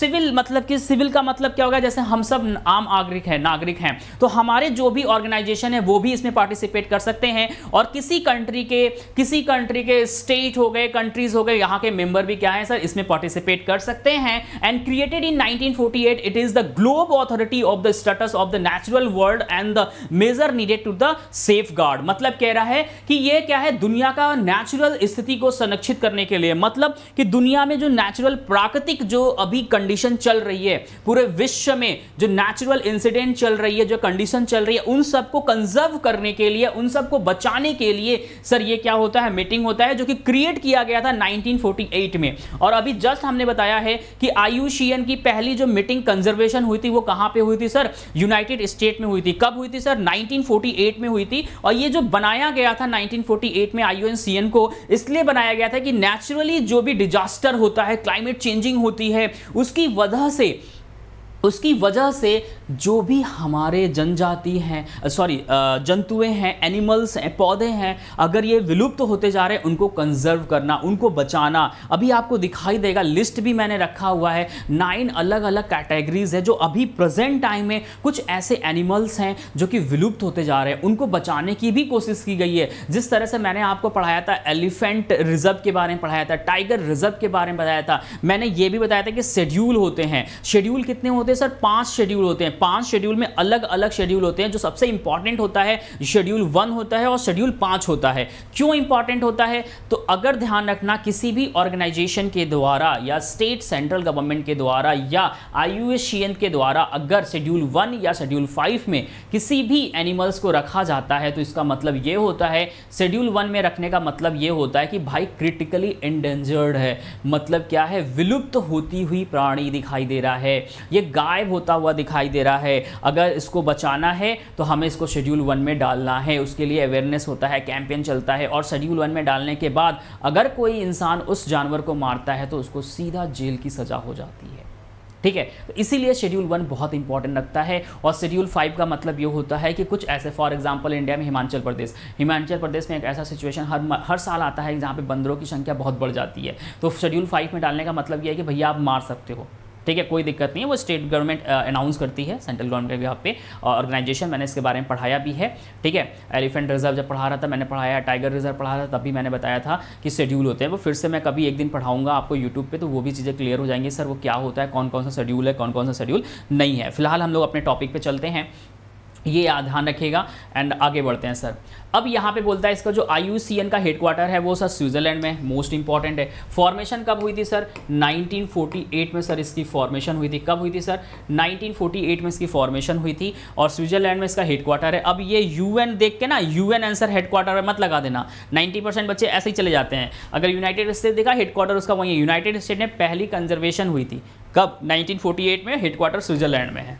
सिविल मतलब कि सिविल का मतलब क्या होगा जैसे हम सब आम नागरिक हैं नागरिक हैं तो हमारे जो भी ऑर्गेनाइजेशन है वो भी इसमें पार्टिसिपेट कर सकते हैं और किसी कंट्री के किसी कंट्री के स्टेट हो गए कंट्रीज हो गए यहाँ के मेंबर भी क्या है सर इसमें पार्टिसिपेट कर सकते हैं and created in 1948 it is the globe authority of the status of the natural world and the measure needed to the safeguard मतलब कह रहा है कि ये क्या है दुनिया का नेचुरल स्थिति को संरक्षित करने के लिए मतलब कि दुनिया में जो नेचुरल प्राकृतिक जो अभी कंडीशन चल रही है पूरे विश्व में जो नेचुरल इंसिडेंट चल रही है जो कंडीशन चल रही है उन सबको कंजर्व करने के लिए उन सबको बचाने के लिए सर ये क्या होता है मीटिंग होता है जो कि क्रिएट किया गया था 1948 में और अभी जस्ट हमने बताया है कि आयुषियन की पहली जो मीटिंग कंजर्वेशन हुई थी वो कहां पे हुई थी सर यूनाइटेड स्टेट में हुई थी कब हुई थी सर 1948 में हुई थी और ये जो बनाया गया था 1948 में आईयूएनसीएन को इसलिए बनाया गया था कि नेचुरली जो भी डिजास्टर होता है क्लाइमेट चेंजिंग होती है उसकी वजह से उसकी वजह से जो भी हमारे जनजाति हैं सॉरी जंतुएं हैं एनिमल्स हैं पौधे हैं अगर ये विलुप्त तो होते जा रहे हैं उनको कंजर्व करना उनको बचाना अभी आपको दिखाई देगा लिस्ट भी मैंने रखा हुआ है नाइन अलग अलग कैटेगरीज है जो अभी प्रेजेंट टाइम में कुछ ऐसे एनिमल्स हैं जो कि विलुप्त होते जा रहे हैं उनको बचाने की भी कोशिश की गई है जिस तरह से मैंने आपको पढ़ाया था एलिफेंट रिजर्व के बारे में पढ़ाया था टाइगर रिजर्व के बारे में बताया था मैंने ये भी बताया था कि शेड्यूल होते हैं शेड्यूल कितने होते हैं सर पांच शेड्यूल होते हैं पांच शेड्यूल में अलग अलग शेड्यूल होते हैं जो सबसे इंपॉर्टेंट होता है शेड्यूल वन होता है और शेड्यूल पांच होता है क्यों इंपॉर्टेंट होता है तो अगर ध्यान रखना किसी भी ऑर्गेनाइजेशन के द्वारा या स्टेट सेंट्रल गवर्नमेंट के द्वारा या आई के द्वारा अगर शेड्यूल वन या शेड्यूल फाइव में किसी भी एनिमल्स को रखा जाता है तो इसका मतलब ये होता है शेड्यूल वन में रखने का मतलब ये होता है कि भाई क्रिटिकली इंडेंजर्ड है मतलब क्या है विलुप्त होती हुई प्राणी दिखाई दे रहा है ये गायब होता हुआ दिखाई दे रहा है अगर इसको बचाना है तो हमें इसको शेड्यूल वन में डालना है उसके लिए अवेयरनेस होता है कैंपेन चलता है और शेड्यूल वन में डालने के बाद अगर कोई इंसान उस जानवर को मारता है तो उसको सीधा जेल की सज़ा हो जाती है ठीक है तो इसीलिए शेड्यूल वन बहुत इंपॉर्टेंट लगता है और शेड्यूल फाइव का मतलब ये होता है कि कुछ ऐसे फॉर एग्जाम्पल इंडिया में हिमाचल प्रदेश हिमाचल प्रदेश में एक ऐसा सिचुएशन हर हर साल आता है जहाँ पे बंदरों की संख्या बहुत बढ़ जाती है तो शेड्यूल फाइव में डालने का मतलब ये है कि भैया आप मार सकते हो ठीक है कोई दिक्कत नहीं है वो स्टेट गवर्नमेंट अनाउंस करती है सेंट्रल गवर्नमेंट के यहाँ पे ऑर्गेनाइजेशन uh, मैंने इसके बारे में पढ़ाया भी है ठीक है एलिफेंट रिजर्व जब पढ़ा रहा था मैंने पढ़ाया टाइगर रिजर्व पढ़ा रहा था तभी मैंने बताया था कि शेड्यूल होते हैं वो फिर से मैं कभी एक दिन पढ़ाऊंगा आपको यूट्यूब पर तो वो भी चीज़ें क्लियर हो जाएंगी सर वो क्या होता है कौन कौन सा शेड्यूल है कौन कौन सा शेड्यूल नहीं है फिलहाल हम लोग अपने टॉपिक पर चलते हैं ये याद ध्यान रखिएगा एंड आगे बढ़ते हैं सर अब यहाँ पे बोलता है इसका जो आई का हेडक्वार्टर है वो सर स्विट्ज़रलैंड में मोस्ट इंपॉर्टेंट है फॉर्मेशन कब हुई थी सर 1948 में सर इसकी फॉर्मेशन हुई थी कब हुई थी सर 1948 में इसकी फॉर्मेशन हुई थी और स्विट्ज़रलैंड में इसका हेडक्वार्टर है अब ये यूएन देख के ना यूएन आंसर हेडक्वार्टर मत लगा देना 90 परसेंट बच्चे ऐसे ही चले जाते हैं अगर यूनाइटेड स्टेट देखा हेडक्वार्टर उसका वहीं यूनाइटेड स्टेट में पहली कंजर्वेशन हुई थी कब नाइनटीन में हेडक्वार्टर स्विट्ज़रलैंड में है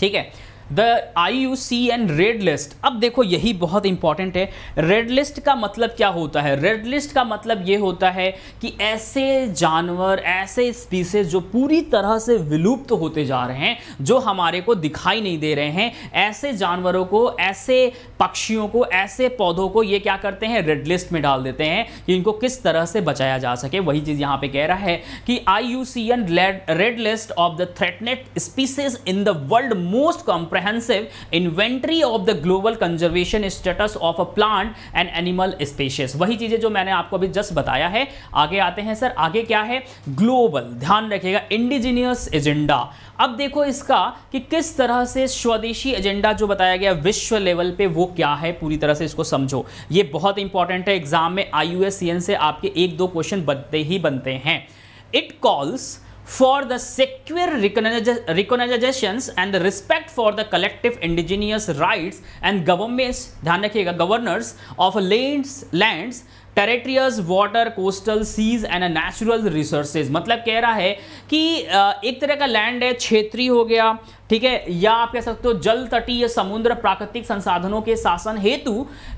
ठीक है the I U C N red list अब देखो यही बहुत इंपॉर्टेंट है रेड लिस्ट का मतलब क्या होता है रेड लिस्ट का मतलब ये होता है कि ऐसे जानवर ऐसे स्पीसीज जो पूरी तरह से विलुप्त तो होते जा रहे हैं जो हमारे को दिखाई नहीं दे रहे हैं ऐसे जानवरों को ऐसे पक्षियों को ऐसे पौधों को ये क्या करते हैं रेड लिस्ट में डाल देते हैं कि इनको किस तरह से बचाया जा सके वही चीज़ यहाँ पर कह रहा है कि I U C N red list of the threatened species in the world most compress comprehensive inventory of the global conservation status of a plant and animal species वही चीजें जो मैंने आपको अभी जस्ट बताया है आगे आते हैं सर आगे क्या है ग्लोबल ध्यान रखिएगा इंडिजीनियस एजेंडा अब देखो इसका कि किस तरह से स्वदेशी एजेंडा जो बताया गया विश्व लेवल पे वो क्या है पूरी तरह से इसको समझो ये बहुत इंपॉर्टेंट है एग्जाम में आई से आपके एक दो क्वेश्चन बनते ही बनते हैं it calls for the secure recognizations and the respect for the collective indigenous rights and governments ध्यान रखिएगा governors of lands lands territories water coastal seas and natural resources मतलब कह रहा है कि एक तरह का लैंड है क्षेत्रीय हो गया ठीक है या आप कह सकते हो जल तटीय समुद्र प्राकृतिक संसाधनों के शासन हेतु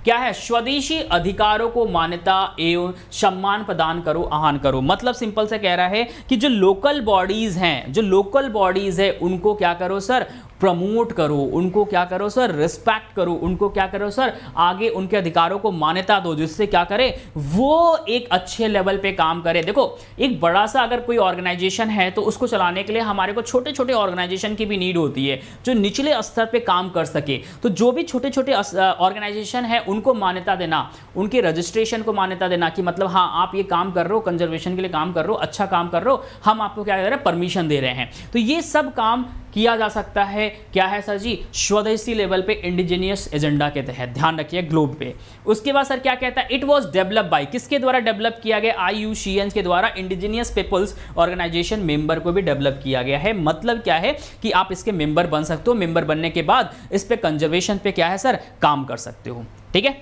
क्या है स्वदेशी अधिकारों को मान्यता एवं सम्मान प्रदान करो आहान करो मतलब सिंपल से कह रहा है कि जो लोकल बॉडीज हैं जो लोकल बॉडीज है उनको क्या करो सर प्रमोट करो उनको क्या करो सर रिस्पेक्ट करो उनको क्या करो सर आगे उनके अधिकारों को मान्यता दो जिससे क्या करे वो एक अच्छे लेवल पे काम करे देखो एक बड़ा सा अगर कोई ऑर्गेनाइजेशन है तो उसको चलाने के लिए हमारे को छोटे छोटे ऑर्गेनाइजेशन की भी नीड होती है जो निचले स्तर पर काम कर सके तो जो भी छोटे छोटे ऑर्गेनाइजेशन है उनको मान्यता देना उनके रजिस्ट्रेशन को मान्यता देना कि मतलब हाँ आप ये काम कर रहे हो कंजर्वेशन के लिए काम कर रहे हो अच्छा काम कर रहे हो हम आपको क्या कह रहे हैं परमिशन दे रहे हैं तो ये सब काम किया जा सकता है क्या है सर जी स्वदेशी लेवल पे इंडिजीनियस एजेंडा के तहत ध्यान रखिए ग्लोब पे उसके बाद सर क्या कहता है इट वाज डेवलप बाय किसके द्वारा डेवलप किया गया आई के द्वारा इंडिजीनियस पीपल्स ऑर्गेनाइजेशन मेंबर को भी डेवलप किया गया है मतलब क्या है कि आप इसके मेंबर बन सकते हो मेंबर बनने के बाद इस पर कंजर्वेशन पे क्या है सर काम कर सकते हो ठीक है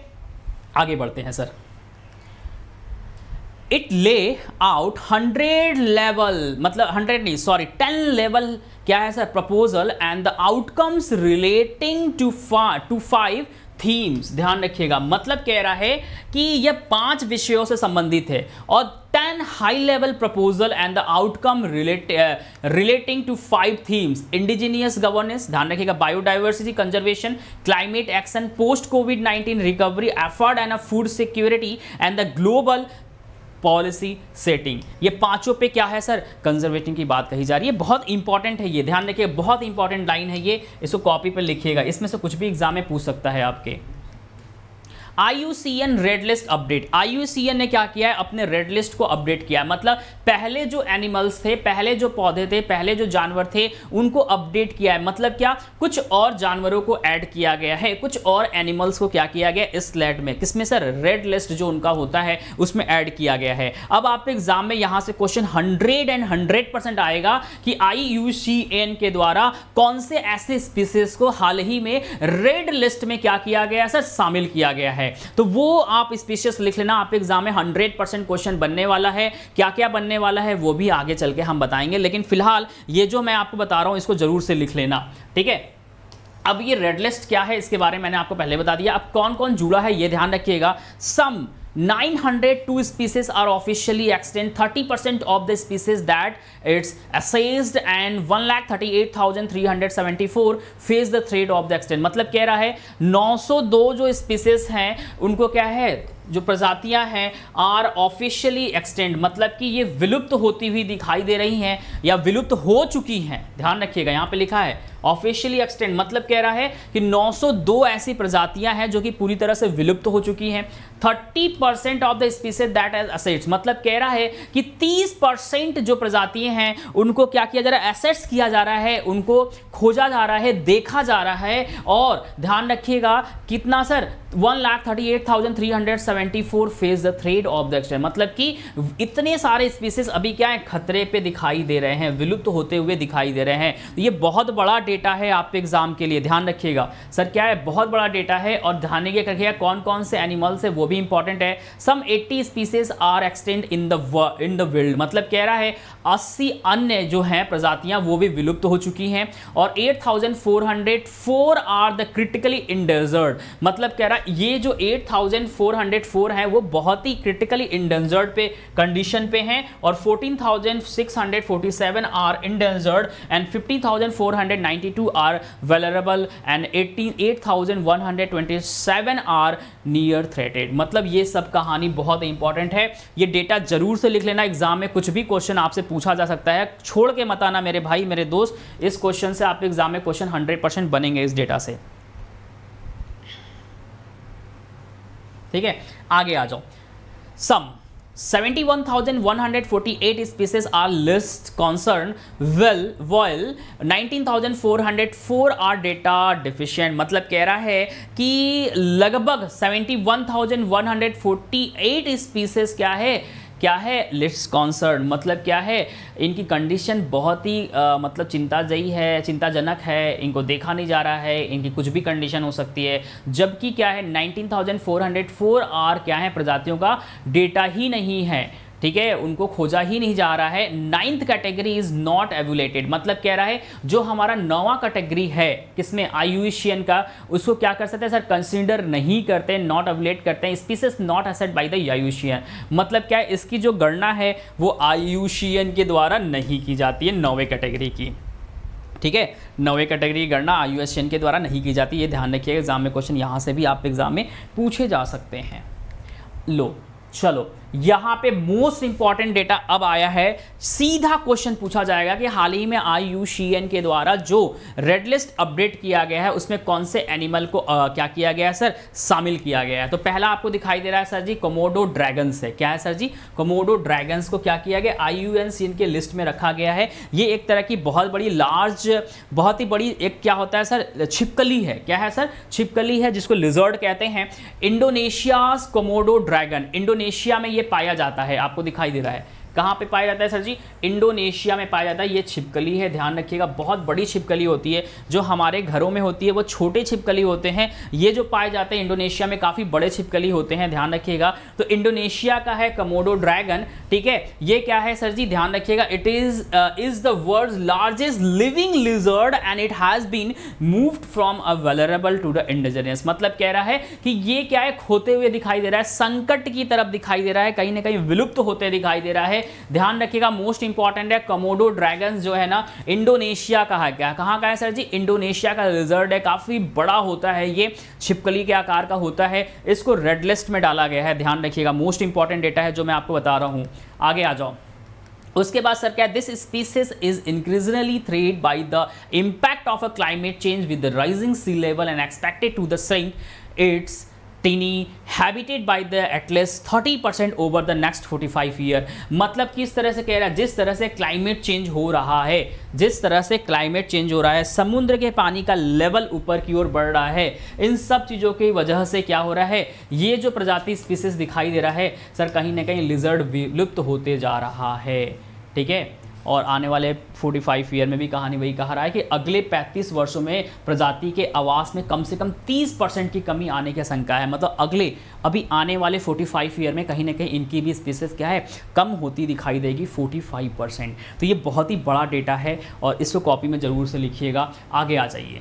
आगे बढ़ते हैं sir it lay out hundred level मतलब हंड्रेड नहीं सॉरी टेन लेवल क्या है sir proposal and the outcomes relating to to five themes ध्यान रखिएगा मतलब कह रहा है कि यह पांच विषयों से संबंधित है और ten high level proposal and the outcome relating to five themes indigenous governance ध्यान रखिएगा biodiversity conservation climate action post COVID 19 recovery effort and food security and the global policy setting ये पांचों पे क्या है सर कंजर्वेटिव की बात कही जा रही है बहुत इंपॉर्टेंट है ये ध्यान रखिए बहुत इंपॉर्टेंट लाइन है ये इसको कॉपी पर लिखिएगा इसमें से कुछ भी एग्जाम में पूछ सकता है आपके IUCN red list update IUCN ने क्या किया है अपने रेड लिस्ट को अपडेट किया मतलब पहले जो एनिमल्स थे पहले जो पौधे थे पहले जो जानवर थे उनको अपडेट किया है मतलब क्या कुछ और जानवरों को ऐड किया गया है कुछ और एनिमल्स को क्या किया गया इस स्लेट में किसमें सर रेड लिस्ट जो उनका होता है उसमें ऐड किया गया है अब आप एग्जाम में यहां से question hundred and hundred percent आएगा कि आई के द्वारा कौन से ऐसे स्पीसीज को हाल ही में रेड लिस्ट में क्या किया गया सर शामिल किया गया है है तो वो आप स्पीशियस लिख लेना आप एग्जाम में हंड्रेड क्वेश्चन बनने वाला है क्या क्या बनने वाला है वो भी आगे चल के हम बताएंगे लेकिन फिलहाल ये जो मैं आपको बता रहा हूँ इसको जरूर से लिख लेना ठीक है अब ये रेड लिस्ट क्या है इसके बारे में मैंने आपको पहले बता दिया अब कौन कौन जुड़ा है ये ध्यान रखिएगा सम 902 species are officially extinct 30% of the species that it's assessed and 1,38,374 face the threat of the extinct मतलब कह रहा है 902 जो स्पीसीज हैं उनको क्या है जो प्रजातियां हैं आर ऑफिशियली एक्सटेंड मतलब कि ये विलुप्त होती हुई दिखाई दे रही हैं या विलुप्त हो चुकी हैं ध्यान रखिएगा यहाँ पे लिखा है ऑफिशियली एक्सटेंड मतलब कह रहा है कि 902 ऐसी प्रजातियां हैं जो कि पूरी तरह से विलुप्त हो चुकी हैं 30 percent of the species that as assessed मतलब कह रहा है कि 30 जो प्रजातियां हैं उनको क्या किया जा रहा है एसेट्स किया जा रहा है उनको खोजा जा रहा है देखा जा रहा है और ध्यान रखिएगा कितना sir one lakh thirty eight thousand three hundred seventy four face the threat of the extinct मतलब कि इतने सारे स्पीसीज अभी क्या है खतरे पे दिखाई दे रहे हैं विलुप्त होते हुए दिखाई दे रहे हैं तो ये बहुत बड़ा डेटा है आपके एग्जाम के लिए ध्यान रखिएगा सर क्या है बहुत बड़ा डेटा है और ध्यान रखिएगा कौन कौन से एनिमल्स है वो भी इंपॉर्टेंट है some 80 species are extinct in the in the world मतलब कह रहा है अस्सी अन्य जो हैं प्रजातियां वो भी विलुप्त हो चुकी हैं और 8,404 आर द क्रिटिकली इंडेंजर्ड मतलब कह रहा ये जो 8,404 हैं वो बहुत ही क्रिटिकली इंडेंजर्ड पे कंडीशन पे हैं और 14,647 are endangered and 50,492 are vulnerable and 88,127 are near threatened मतलब ये सब कहानी बहुत इंपॉर्टेंट है ये डेटा जरूर से लिख लेना एग्जाम में कुछ भी क्वेश्चन आपसे पूछ पूछा जा सकता है छोड़ के मत आना मेरे भाई मेरे दोस्त इस क्वेश्चन से आपके एग्जाम में क्वेश्चन हंड्रेड परसेंट बनेंगे इस डेटा से ठीक है आगे आ जाओ some 71,148 species are list concerned well while 19,404 are data deficient मतलब कह रहा है कि लगभग 71,148 स्पीसीज क्या है क्या है लिट्स कॉन्सर्न मतलब क्या है इनकी कंडीशन बहुत ही आ, मतलब चिंताजयी है चिंताजनक है इनको देखा नहीं जा रहा है इनकी कुछ भी कंडीशन हो सकती है जबकि क्या है 19,404 आर क्या है प्रजातियों का डेटा ही नहीं है ठीक है उनको खोजा ही नहीं जा रहा है ninth category is not evaluated मतलब कह रहा है जो हमारा नवा कैटेगरी है किसमें आयुषियन का उसको क्या कर सकते हैं सर कंसिडर नहीं करते नॉट एवुलेट करते हैं species not assessed by the IUCN मतलब क्या है इसकी जो गणना है वो आयुषियन के द्वारा नहीं की जाती है नौवे कैटेगरी की ठीक है नवे कैटेगरी की गणना आयुएसएन के द्वारा नहीं की जाती ये ध्यान रखिए एग्जाम में क्वेश्चन यहाँ से भी आप एग्जाम में पूछे जा सकते हैं लो चलो यहां पे मोस्ट इंपॉर्टेंट डेटा अब आया है सीधा क्वेश्चन पूछा जाएगा कि हाल ही में आई यू के द्वारा जो रेड लिस्ट अपडेट किया गया है उसमें कौन से एनिमल को आ, क्या किया गया है सर शामिल किया गया है तो पहला आपको दिखाई दे रहा है सर जी कोमोडो ड्रैगन्स है क्या है सर जी कोमोडो ड्रैगन्स को क्या किया गया आई यू के लिस्ट में रखा गया है ये एक तरह की बहुत बड़ी लार्ज बहुत ही बड़ी एक क्या होता है सर छिपकली है क्या है सर छिपकली है जिसको लिजर्ड कहते हैं इंडोनेशिया कोमोडो ड्रैगन इंडोनेशिया में ये पाया जाता है आपको दिखाई दे रहा है कहाँ पे पाया जाता है सर जी इंडोनेशिया में पाया जाता है ये छिपकली है ध्यान रखिएगा बहुत बड़ी छिपकली होती है जो हमारे घरों में होती है वो छोटे छिपकली होते हैं ये जो पाए जाते हैं इंडोनेशिया में काफ़ी बड़े छिपकली होते हैं ध्यान रखिएगा तो इंडोनेशिया का है कमोडो ड्रैगन ठीक है ये क्या है सर जी ध्यान रखिएगा it is is the world largest living lizard and it has been moved from a vulnerable to the indigenous मतलब कह रहा है कि ये क्या है खोते हुए दिखाई दे रहा है संकट की तरफ दिखाई दे रहा है कहीं ना कहीं विलुप्त होते दिखाई दे रहा है ध्यान रखिएगा मोस्ट इंपॉर्टेंट है कमोडो ड्रैगन जो है ना इंडोनेशिया का है क्या कहाँ का है सर जी इंडोनेशिया का रिजर्ट है काफ़ी बड़ा होता है ये छिपकली के आकार का होता है इसको रेड लिस्ट में डाला गया है ध्यान रखिएगा मोस्ट इंपॉर्टेंट डेटा है जो मैं आपको बता रहा हूँ आगे आ जाओ उसके बाद सर क्या this species is increasingly threat by the impact of a climate change with the rising sea level and expected to the sink its tiny habitat by the at least thirty percent over the next forty five year मतलब किस तरह से कह रहा है जिस तरह से क्लाइमेट चेंज हो रहा है जिस तरह से क्लाइमेट चेंज हो रहा है समुद्र के पानी का लेवल ऊपर की ओर बढ़ रहा है इन सब चीज़ों की वजह से क्या हो रहा है ये जो प्रजाति स्पीसीज दिखाई दे रहा है सर कहीं ना कहीं लिजर्ड विलुप्त होते जा रहा है ठीक है और आने वाले 45 ईयर में भी कहानी वही कहा रहा है कि अगले 35 वर्षों में प्रजाति के आवास में कम से कम 30 परसेंट की कमी आने की आशंका है मतलब अगले अभी आने वाले 45 ईयर में कहीं ना कहीं इनकी भी स्पीसीज क्या है कम होती दिखाई देगी 45 परसेंट तो ये बहुत ही बड़ा डेटा है और इसको कॉपी में ज़रूर से लिखिएगा आगे आ जाइए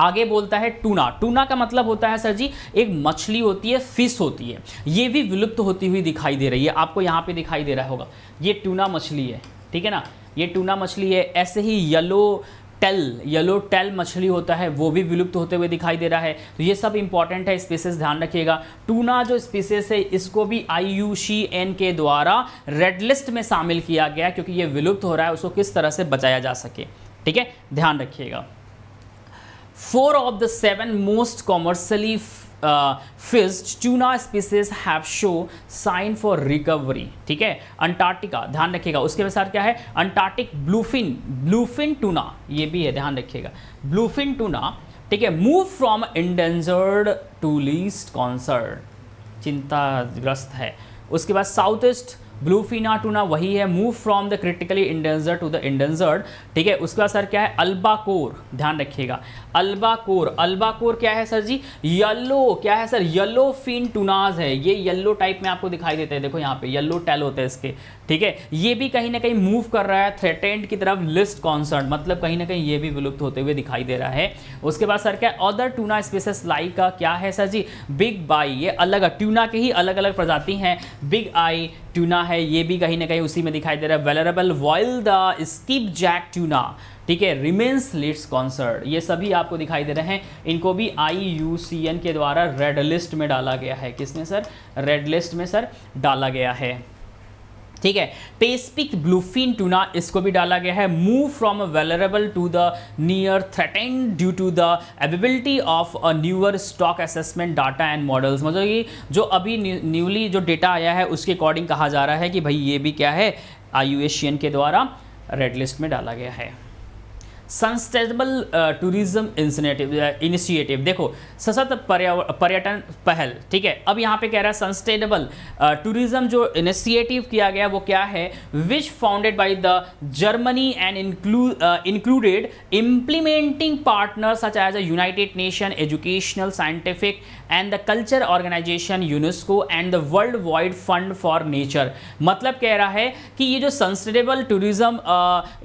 आगे बोलता है टूना टूना का मतलब होता है सर जी एक मछली होती है फिश होती है ये भी विलुप्त होती हुई दिखाई दे रही है आपको यहाँ पे दिखाई दे रहा होगा ये टूना मछली है ठीक है ना ये टूना मछली है ऐसे ही येलो टेल येलो टेल मछली होता है वो भी विलुप्त होते हुए दिखाई दे रहा है तो ये सब इंपॉर्टेंट है स्पीसीज ध्यान रखिएगा टूना जो स्पीसीज है इसको भी आई एन के द्वारा रेड लिस्ट में शामिल किया गया क्योंकि ये विलुप्त हो रहा है उसको किस तरह से बचाया जा सके ठीक है ध्यान रखिएगा four of the seven most commercially fish tuna species have show sign for recovery ठीक है अंटार्कटिका ध्यान रखिएगा उसके अनुसार क्या है अंटार्कटिक ब्लूफिन ब्लूफिन टूना ये भी है ध्यान रखिएगा ब्लूफिन टूना ठीक है move from endangered to least concern चिंताग्रस्त है उसके बाद साउथ ईस्ट ब्लूफिना टूना वही है move from the critically endanger to the endangered ठीक है उसके बाद सर क्या है अल्बाकोर ध्यान रखिएगा अल्बाकोर अल्बाकोर क्या है सर जी येलो क्या है सर येलो फिन टूनाज है ये येलो टाइप में आपको दिखाई देते हैं देखो यहाँ पे येलो टेल होते हैं इसके ठीक है ये भी कहीं ना कहीं मूव कर रहा है थ्रेटेंड की तरफ लिस्ट कॉन्सर्ट मतलब कहीं ना कहीं ये भी विलुप्त होते हुए दिखाई दे रहा है उसके बाद सर क्या अदर टूना स्पेसिस लाइक का क्या है सर जी बिग बाई ये अलग ट्यूना के ही अलग अलग प्रजाति हैं बिग आई ट्यूना है ये भी कहीं ना कहीं उसी में दिखाई दे रहा है vulnerable while the skipjack tuna ठीक है रिमेन्स लिट्स कॉन्सर्ट ये सभी आपको दिखाई दे रहे हैं इनको भी आई के द्वारा रेड लिस्ट में डाला गया है किसने सर रेड लिस्ट में सर डाला गया है ठीक है पेस्पिक ब्लूफिन टूना इसको भी डाला गया है move from a vulnerable to the near threaten due to the ability of a newer stock assessment data and models मतलब कि जो अभी न्यूली जो डेटा आया है उसके अकॉर्डिंग कहा जा रहा है कि भाई ये भी क्या है आई के द्वारा रेड लिस्ट में डाला गया है सस्टेनेबल टूरिज्म इनिशिएटिव देखो सशक्त पर्यटन पहल ठीक है अब यहाँ पे कह रहा है सस्टेनेबल टूरिज्म जो इनिशिएटिव किया गया वो क्या है which founded by the Germany and included implementing partner such as a United Nation educational scientific and the culture organisation UNESCO and the world wide fund for nature मतलब कह रहा है कि ये जो सस्टेनेबल टूरिज्म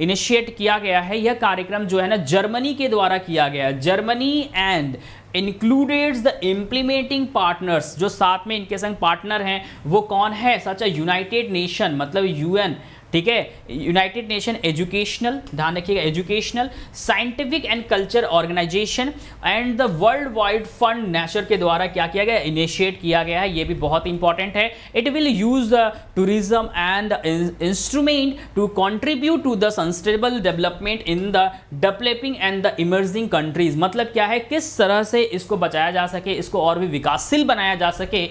इनिशिएट किया गया है यह कार्यक्रम जो है ना जर्मनी के द्वारा किया गया है Germany and includes the implementing partners जो साथ में इनके संग पार्टनर हैं वो कौन है सच अ यूनाइटेड नेशन मतलब यूएन ठीक है यूनाइटेड नेशन एजुकेशनल ध्यान रखिएगा educational scientific and culture organisation and the world wide fund nature के द्वारा क्या किया गया इनिशिएट किया गया है ये भी बहुत इंपॉर्टेंट है it will use the tourism and instrument to contribute to the sustainable development in the developing and the emerging countries मतलब क्या है किस तरह से इसको बचाया जा सके इसको और भी विकासशील बनाया जा सके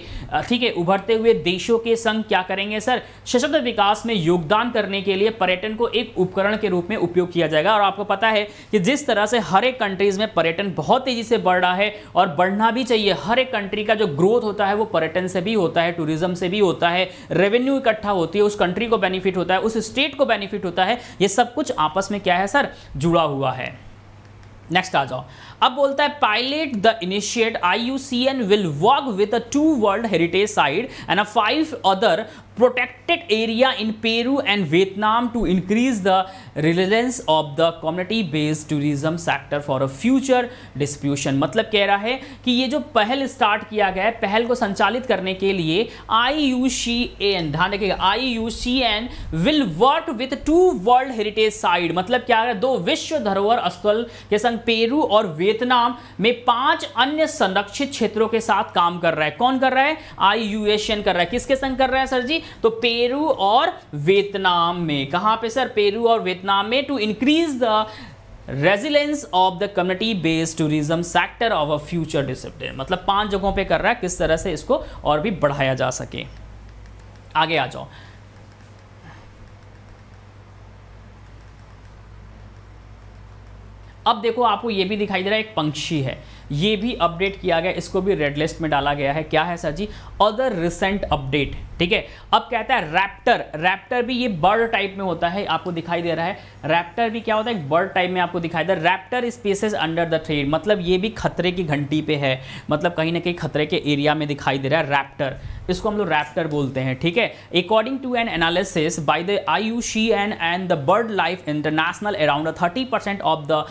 ठीक है उभरते हुए देशों के संग क्या करेंगे सर सशक्त विकास में योगदान काम करने के लिए पर्यटन को एक उपकरण के रूप में उपयोग किया जाएगा और आपको पता है कि जिस तरह से हर एक कंट्रीज़ में पर्यटन बहुत तेज़ी से बढ़ रहा है और बढ़ना भी चाहिए हर एक कंट्री का जो ग्रोथ होता है वो पर्यटन से भी होता है टूरिज्म से भी होता है रेवेन्यू इकट्ठा होती है उस कंट्री को बेनिफिट होता है उस स्टेट को बेनिफिट होता है ये सब कुछ आपस में क्या है सर जुड़ा हुआ है नेक्स्ट आ जाओ अब बोलता है pilot the initiate IUCN will work with a two world heritage site and a five other protected area in Peru and Vietnam to increase the relevance of the community based tourism sector for a future disruption मतलब कह रहा है कि ये जो पहल start किया गया है पहल को संचालित करने के लिए आई यू सी एन ध्यान रखिएगा I U C N will work with two world heritage site मतलब क्या है दो विश्व धरोहर स्थल के संग पेरू और वे वियतनाम में पांच अन्य संरक्षित क्षेत्रों के साथ काम कर रहा है कौन कर रहा है आई कर रहा है किसके संग कर रहा है सर जी तो पेरू और वियतनाम में कहां पे सर पेरू और वियतनाम में to increase the resilience of the community based tourism sector of a future discipline मतलब पांच जगहों पे कर रहा है किस तरह से इसको और भी बढ़ाया जा सके आगे आ जाओ अब देखो आपको ये भी दिखाई दे रहा है एक पंक्षी है ये भी अपडेट किया गया इसको भी रेड लिस्ट में डाला गया है क्या है sir ji other recent update ठीक है अब कहता है रैप्टर रैप्टर भी ये बर्ड टाइप में होता है आपको दिखाई दे रहा है रैप्टर भी क्या होता है बर्ड टाइप में आपको दिखाई दे रहा है raptor species under the trade मतलब ये भी खतरे की घंटी पे है मतलब कहीं ना कहीं खतरे के एरिया में दिखाई दे रहा है रैप्टर इसको हम लोग रैप्टर बोलते हैं ठीक है according to an analysis by the I U and the bird life international around thirty percent of the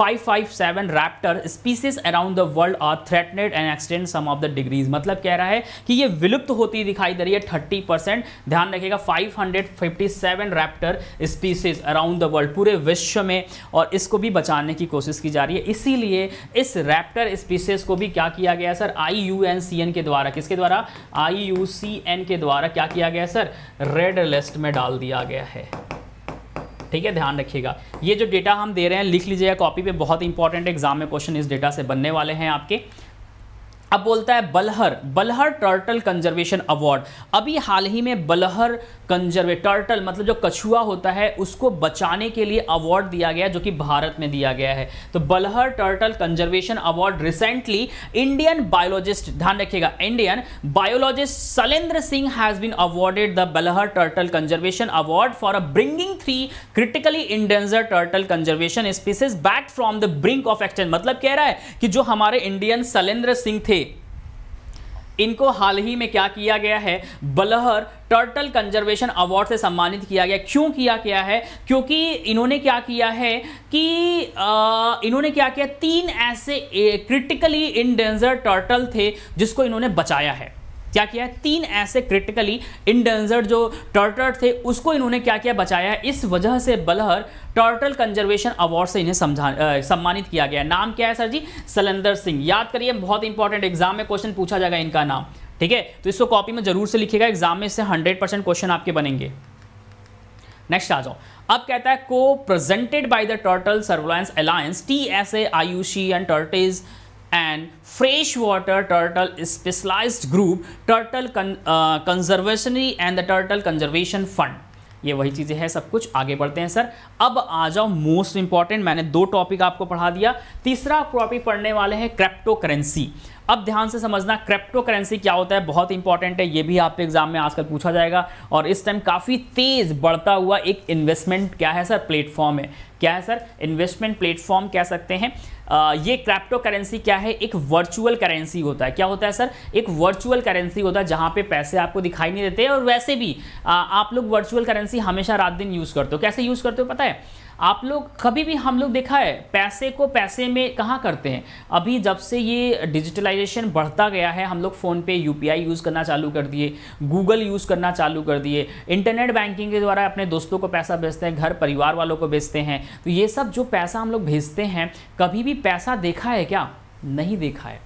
557 raptor species around the world are threatened and extend some of the degrees मतलब कह रहा है कि ये विलुप्त होती दिखाई दे रही है 30 परसेंट ध्यान रखिएगा 557 raptor species around the world पूरे विश्व में और इसको भी बचाने की कोशिश की जा रही है इसीलिए इस रैप्टर स्पीसीज को भी क्या किया गया सर आई के द्वारा किसके द्वारा आई के द्वारा क्या किया गया सर रेड लिस्ट में डाल दिया गया है ठीक है ध्यान रखिएगा ये जो डेटा हम दे रहे हैं लिख लीजिएगा कॉपी पे बहुत इंपॉर्टेंट एग्जाम में क्वेश्चन इस डेटा से बनने वाले हैं आपके अब बोलता है Behler Behler turtle conservation award अभी हाल ही में बलहर कंजर्वे टर्टल मतलब जो कछुआ होता है उसको बचाने के लिए अवार्ड दिया गया जो कि भारत में दिया गया है तो Behler turtle conservation award recently Indian biologist ध्यान रखिएगा Indian biologist Shailendra Singh has been awarded the Behler turtle conservation award for a bringing three critically endanger turtle conservation species back from the brink of extend मतलब कह रहा है कि जो हमारे Indian सलेंद्र Singh थे इनको हाल ही में क्या किया गया है बलहर टर्टल कंजर्वेशन अवार्ड से सम्मानित किया गया क्यों किया गया है क्योंकि इन्होंने क्या किया है कि इन्होंने क्या किया तीन ऐसे क्रिटिकली इनडेंजर टर्टल थे जिसको इन्होंने बचाया है क्या किया है तीन ऐसे क्रिटिकली इंडेंजर्ड जो टर्टल थे उसको इन्होंने क्या किया बचाया इस वजह से बलहर टर्टल कंजर्वेशन अवार्ड से इन्हें समझा सम्मानित किया गया नाम क्या है सर जी सलेंदर सिंह याद करिए बहुत इंपॉर्टेंट एग्जाम में क्वेश्चन पूछा जाएगा इनका नाम ठीक है तो इसको कॉपी में जरूर से लिखेगा एग्जाम में इससे हंड्रेड परसेंट क्वेश्चन आपके बनेंगे नेक्स्ट आ जाओ अब कहता है को presented by the turtle survival alliance T S A आयुषी and tortoise and freshwater turtle specialized group turtle con, uh, conservatory and the turtle conservation fund ये वही चीज़ें हैं सब कुछ आगे बढ़ते हैं सर अब आ जाओ मोस्ट इंपॉर्टेंट मैंने दो टॉपिक आपको पढ़ा दिया तीसरा टॉपिक पढ़ने वाले हैं क्रिप्टो करेंसी अब ध्यान से समझना क्रिप्टो करेंसी क्या होता है बहुत इंपॉर्टेंट है ये भी आपके एग्जाम में आजकल पूछा जाएगा और इस टाइम काफ़ी तेज बढ़ता हुआ एक इन्वेस्टमेंट क्या है सर प्लेटफॉर्म है क्या है सर इन्वेस्टमेंट प्लेटफॉर्म कह सकते हैं आ, ये क्रिप्टो करेंसी क्या है एक वर्चुअल करेंसी होता है क्या होता है सर एक वर्चुअल करेंसी होता है जहाँ पे पैसे आपको दिखाई नहीं देते और वैसे भी आ, आप लोग वर्चुअल करेंसी हमेशा रात दिन यूज़ करते हो कैसे यूज़ करते हो पता है आप लोग कभी भी हम लोग देखा है पैसे को पैसे में कहाँ करते हैं अभी जब से ये डिजिटलाइजेशन बढ़ता गया है हम लोग फ़ोनपे यू यूज़ करना चालू कर दिए गूगल यूज़ करना चालू कर दिए इंटरनेट बैंकिंग के द्वारा अपने दोस्तों को पैसा भेजते हैं घर परिवार वालों को भेजते हैं तो ये सब जो पैसा हम लोग भेजते हैं कभी भी पैसा देखा है क्या नहीं देखा है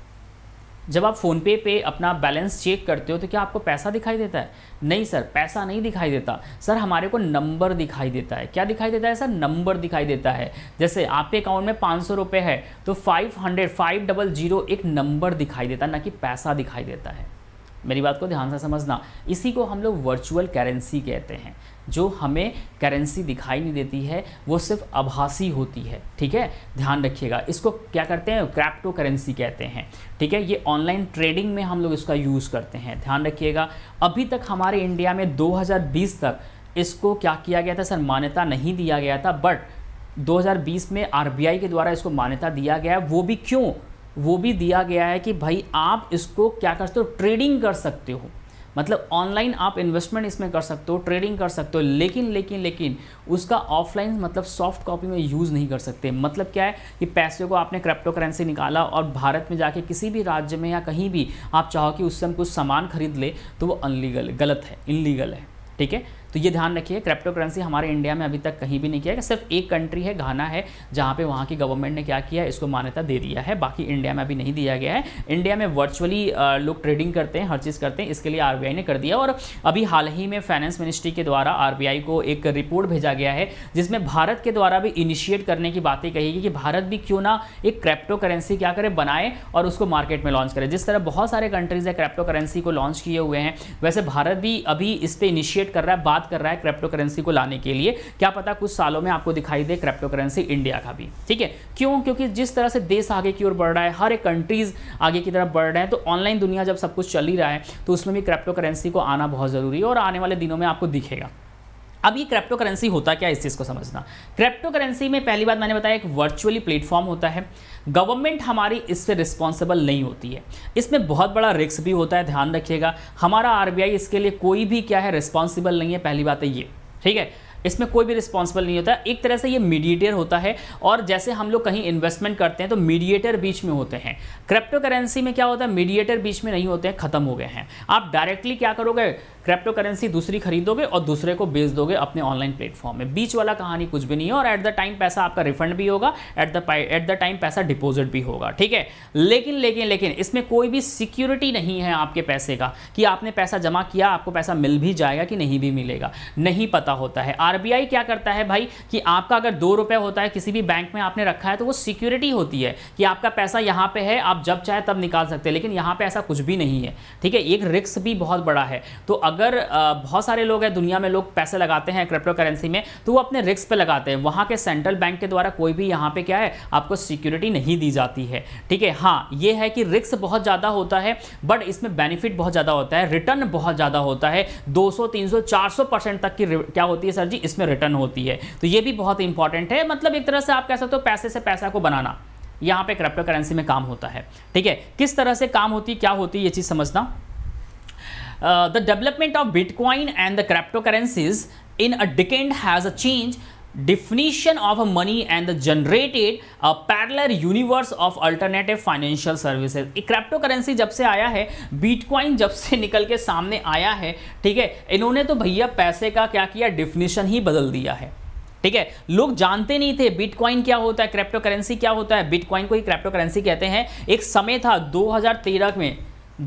जब आप फ़ोनपे पे अपना बैलेंस चेक करते हो तो क्या आपको पैसा दिखाई देता है नहीं सर पैसा नहीं दिखाई देता सर हमारे को नंबर दिखाई देता है क्या दिखाई देता है सर नंबर दिखाई देता है जैसे आपके अकाउंट में पाँच सौ रुपये है तो five hundred five double zero एक नंबर दिखाई देता है ना कि पैसा दिखाई देता है मेरी बात को ध्यान से समझना इसी को हम लोग वर्चुअल करेंसी कहते हैं जो हमें करेंसी दिखाई नहीं देती है वो सिर्फ आभासी होती है ठीक है ध्यान रखिएगा इसको क्या करते हैं क्रैप्टो करेंसी कहते हैं ठीक है ये ऑनलाइन ट्रेडिंग में हम लोग इसका यूज़ करते हैं ध्यान रखिएगा अभी तक हमारे इंडिया में 2020 तक इसको क्या किया गया था सर मान्यता नहीं दिया गया था बट 2020 में आर के द्वारा इसको मान्यता दिया गया है वो भी क्यों वो भी दिया गया है कि भाई आप इसको क्या कर सकते हो ट्रेडिंग कर सकते हो मतलब ऑनलाइन आप इन्वेस्टमेंट इसमें कर सकते हो ट्रेडिंग कर सकते हो लेकिन लेकिन लेकिन उसका ऑफलाइन मतलब सॉफ्ट कॉपी में यूज़ नहीं कर सकते मतलब क्या है कि पैसे को आपने क्रिप्टो करेंसी निकाला और भारत में जाके किसी भी राज्य में या कहीं भी आप चाहो कि उससे हम कुछ सामान खरीद ले तो वो अनलीगल गलत है इनलीगल है ठीक है तो ये ध्यान रखिए क्रिप्टो करेंसी हमारे इंडिया में अभी तक कहीं भी नहीं किया है सिर्फ एक कंट्री है घाना है जहाँ पे वहाँ की गवर्नमेंट ने क्या किया इसको मान्यता दे दिया है बाकी इंडिया में अभी नहीं दिया गया है इंडिया में वर्चुअली लोग ट्रेडिंग करते हैं हर चीज़ करते हैं इसके लिए आर ने कर दिया और अभी हाल ही में फाइनेंस मिनिस्ट्री के द्वारा आर को एक रिपोर्ट भेजा गया है जिसमें भारत के द्वारा भी इनिशिएट करने की बातें कही गई कि भारत भी क्यों ना एक क्रिप्टो करेंसी क्या करे बनाए और उसको मार्केट में लॉन्च करे जिस तरह बहुत सारे कंट्रीज़ है क्रिप्टो करेंसी को लॉन्च किए हुए हैं वैसे भारत भी अभी इस पर इनिशिएट कर रहा है बात कर रहा है क्रिप्टो करेंसी को लाने के लिए क्या पता कुछ सालों में आपको दिखाई दे क्रिप्टो करेंसी इंडिया का भी ठीक है क्यों क्योंकि जिस तरह से देश आगे की ओर बढ़ रहा है हर एक कंट्रीज आगे की तरफ बढ़ रहे हैं तो ऑनलाइन दुनिया जब सब कुछ चल ही रहा है तो उसमें भी क्रिप्टो करेंसी को आना बहुत ज़रूरी है और आने वाले दिनों में आपको दिखेगा अब ये क्रिप्टो करेंसी होता क्या इस चीज़ को समझना क्रिप्टो करेंसी में पहली बात मैंने बताया एक वर्चुअली प्लेटफॉर्म होता है गवर्नमेंट हमारी इससे रिस्पॉन्सिबल नहीं होती है इसमें बहुत बड़ा रिस्क भी होता है ध्यान रखिएगा हमारा आरबीआई इसके लिए कोई भी क्या है रिस्पॉन्सिबल नहीं है पहली बात है ये ठीक है इसमें कोई भी रिस्पॉन्सिबल नहीं होता एक तरह से ये मीडिएटर होता है और जैसे हम लोग कहीं इन्वेस्टमेंट करते हैं तो मीडिएटर बीच में होते हैं क्रिप्टो करेंसी में क्या होता है मीडिएटर बीच में नहीं होते हैं खत्म हो गए हैं आप डायरेक्टली क्या करोगे क्रिप्टो करेंसी दूसरी खरीदोगे और दूसरे को बेच दोगे अपने ऑनलाइन प्लेटफॉर्म में बीच वाला कहानी कुछ भी नहीं है और एट द टाइम पैसा आपका रिफंड भी होगा at the at the time पैसा डिपॉजिट भी होगा ठीक है लेकिन लेकिन लेकिन इसमें कोई भी सिक्योरिटी नहीं है आपके पैसे का कि आपने पैसा जमा किया आपको पैसा मिल भी जाएगा कि नहीं भी मिलेगा नहीं पता होता है आर क्या करता है भाई कि आपका अगर दो रुपये होता है किसी भी बैंक में आपने रखा है तो वो सिक्योरिटी होती है कि आपका पैसा यहाँ पे है आप जब चाहे तब निकाल सकते हैं लेकिन यहाँ पे ऐसा कुछ भी नहीं है ठीक है एक रिक्स भी बहुत बड़ा है तो अगर अगर बहुत सारे लोग हैं दुनिया में लोग पैसे लगाते हैं क्रिप्टो करेंसी में तो वो अपने रिस्क पे लगाते हैं वहाँ के सेंट्रल बैंक के द्वारा कोई भी यहाँ पे क्या है आपको सिक्योरिटी नहीं दी जाती है ठीक है हाँ ये है कि रिस्क बहुत ज़्यादा होता है बट इसमें बेनिफिट बहुत ज़्यादा होता है रिटर्न बहुत ज़्यादा होता है दो सौ तीन परसेंट तक की क्या होती है सर जी इसमें रिटर्न होती है तो ये भी बहुत इंपॉर्टेंट है मतलब एक तरह से आप कह सकते हो पैसे से पैसा को बनाना यहाँ पे क्रिप्टो करेंसी में काम होता है ठीक है किस तरह से काम होती क्या होती ये चीज़ समझना the development of bitcoin and the crypto currencies in a decade has a change definition of a money and the generated a parallel universe of alternative financial services crypto currency जब से आया है बीटकॉइन जब से निकल के सामने आया है ठीक है इन्होंने तो भैया पैसे का क्या किया डिफिनीशन ही बदल दिया है ठीक है लोग जानते नहीं थे बिटकॉइन क्या होता है क्रिप्टो करेंसी क्या होता है बिटकॉइन को ही क्रिप्टो करेंसी कहते हैं एक समय था 2013 में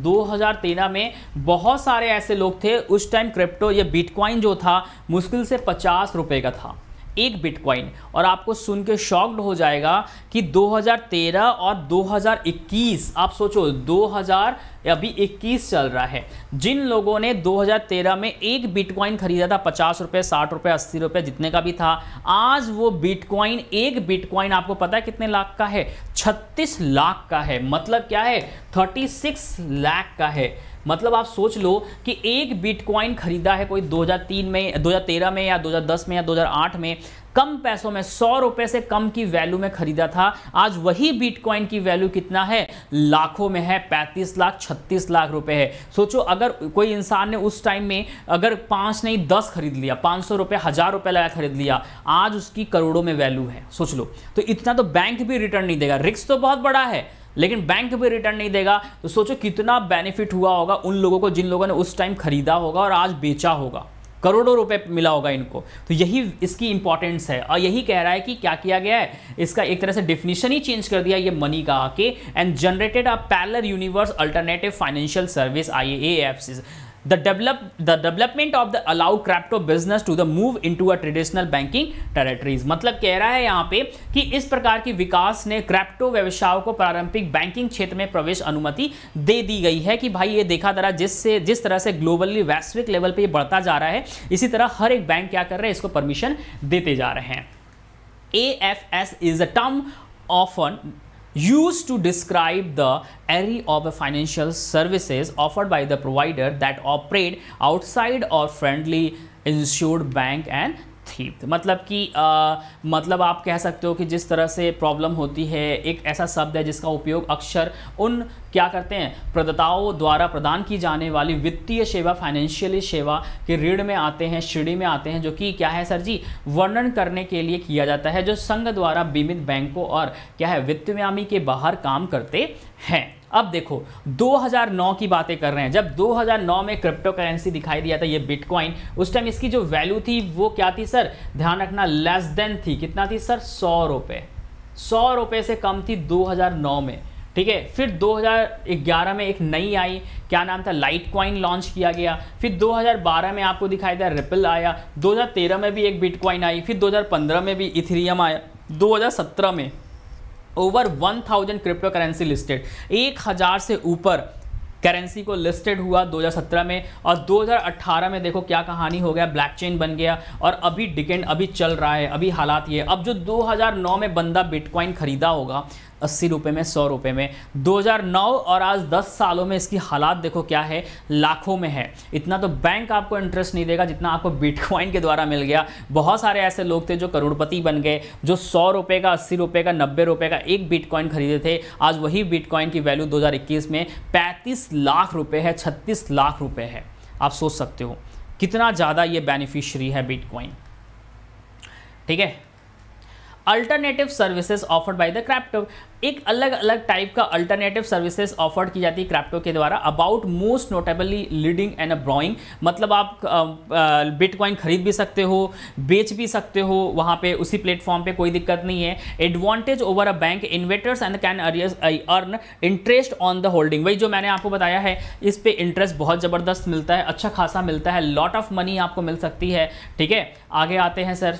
2013 में बहुत सारे ऐसे लोग थे उस टाइम क्रिप्टो या बिटकॉइन जो था मुश्किल से पचास रुपये का था एक बिटकॉइन और आपको सुन के शॉक्ड हो जाएगा कि 2013 और 2021 आप सोचो 2000 अभी 21 चल रहा है जिन लोगों ने 2013 में एक बिटकॉइन खरीदा था पचास रुपये साठ रुपये अस्सी रुपये जितने का भी था आज वो बिटकॉइन एक बिटकॉइन आपको पता है कितने लाख का है 36 लाख का है मतलब क्या है 36 लाख का है मतलब आप सोच लो कि एक बिटकॉइन खरीदा है कोई 2003 में 2013 में या 2010 में या 2008 में कम पैसों में सौ रुपए से कम की वैल्यू में खरीदा था आज वही बिटकॉइन की वैल्यू कितना है लाखों में है पैंतीस लाख छत्तीस लाख रुपए है सोचो अगर कोई इंसान ने उस टाइम में अगर पांच नहीं दस खरीद लिया पाँच सौ रुपए हज़ार रुपये लगा खरीद लिया आज उसकी करोड़ों में वैल्यू है सोच लो तो इतना तो बैंक भी रिटर्न नहीं देगा रिक्स तो बहुत बड़ा है लेकिन बैंक भी रिटर्न नहीं देगा तो सोचो कितना बेनिफिट हुआ होगा उन लोगों को जिन लोगों ने उस टाइम खरीदा होगा और आज बेचा होगा करोड़ों रुपए मिला होगा इनको तो यही इसकी इंपॉर्टेंस है और यही कह रहा है कि क्या किया गया है इसका एक तरह से डिफिनीशन ही चेंज कर दिया ये मनी का आके and generated a parallel universe alternative financial service I A F the develop the development of the allow crypto business to the move into a traditional banking territories मतलब कह रहा है यहाँ पे कि इस प्रकार की विकास ने क्रैप्टो व्यवसायों को प्रारंभिक बैंकिंग क्षेत्र में प्रवेश अनुमति दे दी गई है कि भाई ये देखा जा जरा जिससे जिस तरह से ग्लोबली वैश्विक लेवल पे ये बढ़ता जा रहा है इसी तरह हर एक बैंक क्या कर रहे हैं इसको परमिशन देते जा रहे हैं A F S is a term often used to describe the array of financial services offered by the provider that operate outside or friendly insured bank and थीप्ड मतलब कि मतलब आप कह सकते हो कि जिस तरह से प्रॉब्लम होती है एक ऐसा शब्द है जिसका उपयोग अक्सर उन क्या करते हैं प्रदाताओं द्वारा प्रदान की जाने वाली वित्तीय सेवा फाइनेंशियली सेवा के ऋण में आते हैं श्रेणी में आते हैं जो कि क्या है सर जी वर्णन करने के लिए किया जाता है जो संघ द्वारा बीमित बैंकों और क्या है वित्त के बाहर काम करते हैं अब देखो 2009 की बातें कर रहे हैं जब 2009 में क्रिप्टो करेंसी दिखाई दिया था ये बिटकॉइन उस टाइम इसकी जो वैल्यू थी वो क्या थी सर ध्यान रखना लेस देन थी कितना थी सर सौ रुपये सौ रुपये से कम थी 2009 में ठीक है फिर 2011 में एक नई आई क्या नाम था लाइट क्वाइन लॉन्च किया गया फिर 2012 में आपको दिखाई दिया रिपल आया 2013 में भी एक बिटकॉइन आई फिर 2015 में भी इथेरियम आया 2017 में over one thousand crypto currency listed एक हज़ार से ऊपर करेंसी को लिस्टेड हुआ 2017 में और 2018 में देखो क्या कहानी हो गया ब्लैक चेन बन गया और अभी डिकेंड अभी चल रहा है अभी हालात ये अब जो 2009 में बंदा बिटकॉइन खरीदा होगा अस्सी रुपये में सौ रुपये में 2009 और आज 10 सालों में इसकी हालात देखो क्या है लाखों में है इतना तो बैंक आपको इंटरेस्ट नहीं देगा जितना आपको बिटकॉइन के द्वारा मिल गया बहुत सारे ऐसे लोग थे जो करोड़पति बन गए जो सौ रुपये का अस्सी रुपये का नब्बे रुपये का एक बिटकॉइन खरीदे थे आज वही बिटकॉइन की वैल्यू दो में पैंतीस लाख रुपये है छत्तीस लाख रुपए है आप सोच सकते हो कितना ज़्यादा ये बेनिफिशरी है बिटकॉइन ठीक है alternative services offered by the crypto एक अलग अलग टाइप का अल्टरनेटिव सर्विसेज ऑफर्ड की जाती है क्रैप्टो के द्वारा about most notably leading and borrowing मतलब आप बिटकॉइन खरीद भी सकते हो बेच भी सकते हो वहाँ पे उसी प्लेटफॉर्म पे कोई दिक्कत नहीं है advantage over a bank investors and can earn interest on the holding वही जो मैंने आपको बताया है इस पर इंटरेस्ट बहुत ज़बरदस्त मिलता है अच्छा खासा मिलता है लॉट ऑफ मनी आपको मिल सकती है ठीक है आगे आते हैं सर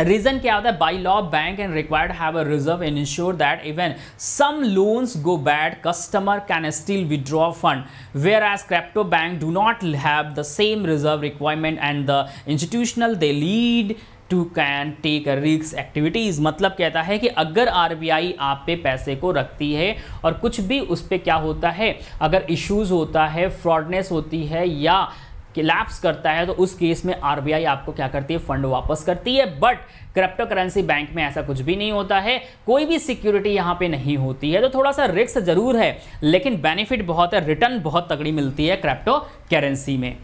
रीजन क्या होता है by law bank and required have a reserve and insure that even some loans go bad customer can still withdraw fund where as crypto bank do not have the same reserve requirement and the institutional they lead to can take risks activities मतलब कहता है कि अगर R B I आप पे पैसे को रखती है और कुछ भी उस पर क्या होता है अगर इश्यूज़ होता है फ्रॉडनेस होती है या कि लैप्स करता है तो उस केस में आरबीआई आपको क्या करती है फंड वापस करती है बट क्रिप्टो करेंसी बैंक में ऐसा कुछ भी नहीं होता है कोई भी सिक्योरिटी यहाँ पे नहीं होती है तो थोड़ा सा रिस्क ज़रूर है लेकिन बेनिफिट बहुत है रिटर्न बहुत तगड़ी मिलती है क्रिप्टो करेंसी में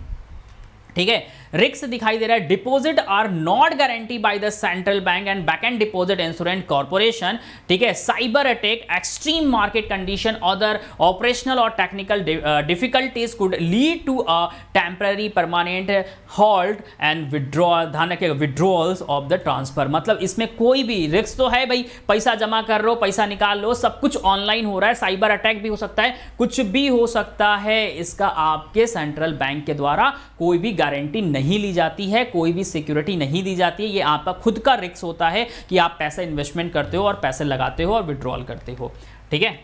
ठीक है रिक्स दिखाई दे रहा है deposit are not guarantee by the central bank and back and deposit insurance corporation ठीक है cyber attack extreme market condition other operational और technical difficulties could lead to a temporary permanent halt and withdrawal ध्यान के withdrawals of the transfer मतलब इसमें कोई भी रिक्स तो है भाई पैसा जमा कर लो पैसा निकाल लो सब कुछ ऑनलाइन हो रहा है साइबर अटैक भी हो सकता है कुछ भी हो सकता है इसका आपके सेंट्रल बैंक के द्वारा कोई भी गारंटी नहीं नहीं ली जाती है कोई भी सिक्योरिटी नहीं दी जाती है ये आपका खुद का रिक्स होता है कि आप पैसा इन्वेस्टमेंट करते हो और पैसे लगाते हो और विड्रॉल करते हो ठीक है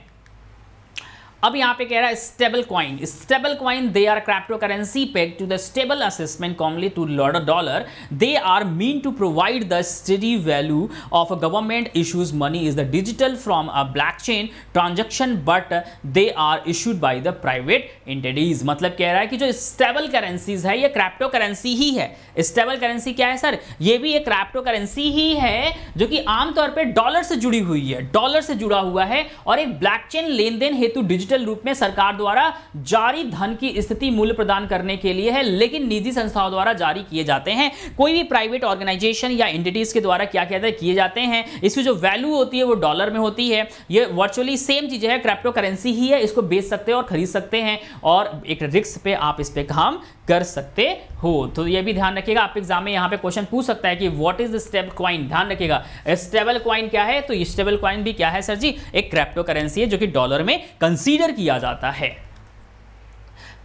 अब यहां पे कह रहा है stable coin stable coin they are crypto currency peg to the stable assessment commonly to lord dollar they are mean to provide the study value of a government issues money is the digital from a black chain transaction but they are issued by the private entities मतलब कह रहा है कि जो stable currencies है यह क्रैप्टो currency ही है stable currency क्या है सर ये भी एक क्रैप्टो करेंसी ही है जो कि आमतौर पर डॉलर से जुड़ी हुई है डॉलर से जुड़ा हुआ है और एक ब्लैक चेन लेन देन हेतु डिजिटल डिजिटल रूप में सरकार द्वारा जारी धन की स्थिति मूल्य प्रदान करने के लिए है लेकिन निजी संस्थाओं द्वारा जारी किए जाते हैं कोई भी प्राइवेट ऑर्गेनाइजेशन या एंटिटीज के द्वारा क्या कहते हैं किए जाते हैं इसकी जो वैल्यू होती है वो डॉलर में होती है ये वर्चुअली सेम चीज़ है क्रिप्टो करेंसी ही है इसको बेच सकते हैं और खरीद सकते हैं और एक रिक्स पे आप इस पर काम कर सकते हो तो ये भी ध्यान रखिएगा आप एग्जाम में यहाँ पे क्वेश्चन पूछ सकता है कि what is the stable coin ध्यान रखिएगा स्टेबल क्वाइन क्या है तो स्टेबल क्वाइन भी क्या है सर जी एक क्रिप्टो करेंसी है जो कि डॉलर में कंसीडर किया जाता है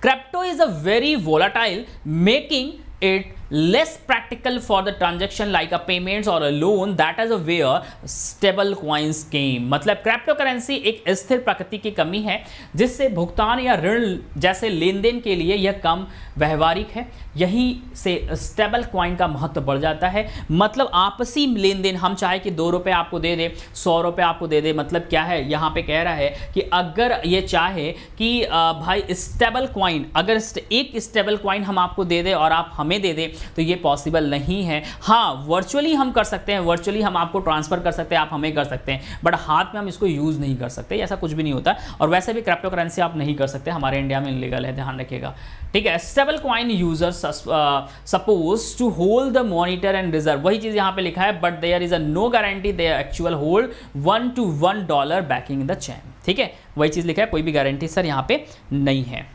crypto is a very volatile making it less practical for the transaction like a payments or a loan that is where stable coins came मतलब क्रिप्टो करेंसी एक स्थिर प्रकृति की कमी है जिससे भुगतान या ऋण जैसे लेन देन के लिए यह कम व्यवहारिक है यहीं से स्टेबल क्वाइन का महत्व बढ़ जाता है मतलब आपसी लेन देन हम चाहे कि दो रुपये आपको दे दे सौ रुपये आपको दे दे मतलब क्या है यहाँ पे कह रहा है कि अगर ये चाहे कि भाई स्टेबल क्वाइन अगर एक स्टेबल क्वाइन हम आपको दे दे और आप हमें दे दें तो ये पॉसिबल नहीं है हाँ वर्चुअली हम कर सकते हैं वर्चुअली हम आपको ट्रांसफ़र कर सकते हैं आप हमें कर सकते हैं बट हाथ में हम इसको यूज़ नहीं कर सकते ऐसा कुछ भी नहीं होता और वैसे भी क्रिप्टो करेंसी आप नहीं कर सकते हमारे इंडिया में इलीगल है ध्यान रखिएगा ठीक है stable coin user suppose to hold the monitor and reserve वही चीज़ यहां पे लिखा है but there is a no guarantee there actual hold one to one dollar backing the chain ठीक है वही चीज़ लिखा है कोई भी गारंटी सर यहां पे नहीं है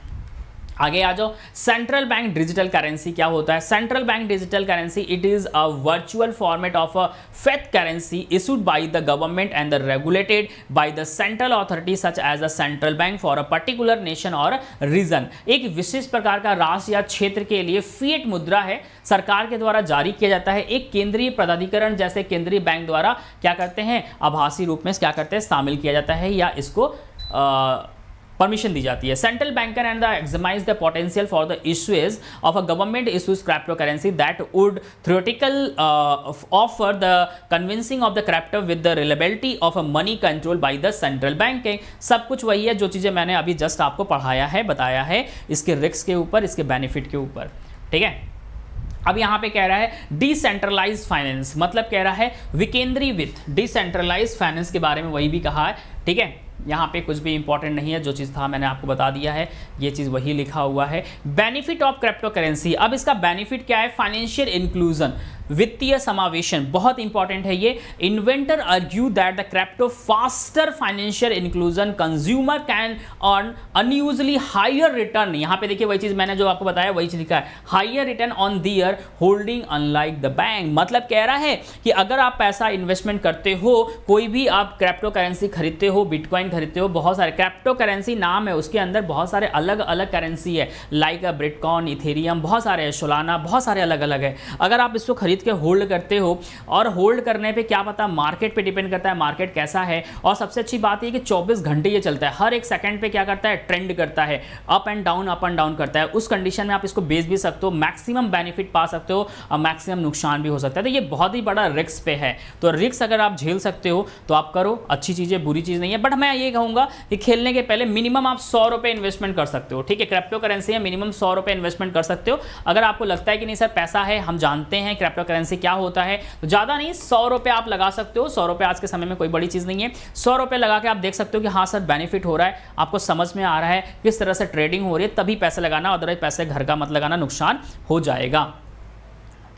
आगे आ जाओ सेंट्रल बैंक डिजिटल करेंसी क्या होता है central bank digital currency it is a virtual format of a faith currency issued by the government and the regulated by the central authority such as a central bank for a particular nation और region एक विशेष प्रकार का राष्ट्र या क्षेत्र के लिए फीएट मुद्रा है सरकार के द्वारा जारी किया जाता है एक केंद्रीय प्राधिकरण जैसे केंद्रीय बैंक द्वारा क्या करते हैं आभासी रूप में क्या करते हैं शामिल किया जाता है या इसको आ, परमिशन दी जाती है central bank can the examine the potential for the issues of a government issues crypto currency that would theoretical offer the convincing of the crypto with the reliability of a money control by the central bank सब कुछ वही है जो चीज़ें मैंने अभी just आपको पढ़ाया है बताया है इसके रिस्क के ऊपर इसके बेनिफिट के ऊपर ठीक है अब यहाँ पे कह रहा है डिसेंट्रलाइज फाइनेंस मतलब कह रहा है विकेंद्री विथ डिसेंट्रलाइज फाइनेंस के बारे में वही भी कहा है ठीक है यहाँ पे कुछ भी इंपॉर्टेंट नहीं है जो चीज़ था मैंने आपको बता दिया है ये चीज़ वही लिखा हुआ है बेनिफिट ऑफ क्रिप्टो करेंसी अब इसका बेनिफिट क्या है फाइनेंशियल इंक्लूजन वित्तीय समावेशन बहुत इंपॉर्टेंट है ये inventor argue that the crypto faster financial inclusion consumer can on unusually higher return यहां पे देखिए वही चीज मैंने जो आपको बताया वही चीज लिखा है higher return on their holding unlike the bank मतलब कह रहा है कि अगर आप पैसा इन्वेस्टमेंट करते हो कोई भी आप क्रैप्टो करेंसी खरीदते हो बिटकॉइन खरीदते हो बहुत सारे क्रैप्टो करेंसी नाम है उसके अंदर बहुत सारे अलग अलग करेंसी है लाइक अ ब्रिटकॉन इथेरियम बहुत सारे है सोलाना बहुत सारे अलग अलग है अगर आप इसको खरीद खरीद के होल्ड करते हो और होल्ड करने पे क्या पता मार्केट पे डिपेंड करता है मार्केट कैसा है और सबसे अच्छी बात यह कि 24 घंटे ये चलता है हर एक सेकंड पे क्या करता है ट्रेंड करता है up and down up and down करता है उस कंडीशन में आप इसको बेच भी सकते हो मैक्सिमम बेनिफिट पा सकते हो और मैक्सिमम नुकसान भी हो सकता है तो ये बहुत ही बड़ा रिक्स पे है तो रिक्स अगर आप झेल सकते हो तो आप करो अच्छी चीज़ें बुरी चीज़ नहीं है बट मैं ये कहूँगा कि खेलने के पहले मिनिमम आप सौ रुपये इन्वेस्टमेंट कर सकते हो ठीक है क्रिप्टो करेंसी है मिनिमम सौ रुपये इन्वेस्टमेंट कर सकते हो अगर आपको लगता है कि नहीं सर पैसा है हम जानते हैं क्रिप्टो करेंसी क्या होता है तो ज़्यादा नहीं सौ रुपए आप लगा सकते हो सौ रुपए आज के समय में कोई बड़ी चीज़ नहीं है सौ रुपए लगा के आप देख सकते हो कि हाँ सर बेनिफिट हो रहा है आपको समझ में आ रहा है किस तरह से ट्रेडिंग हो रही है तभी पैसे लगाना अदरवाइज पैसे घर का मत लगाना नुकसान हो जाएगा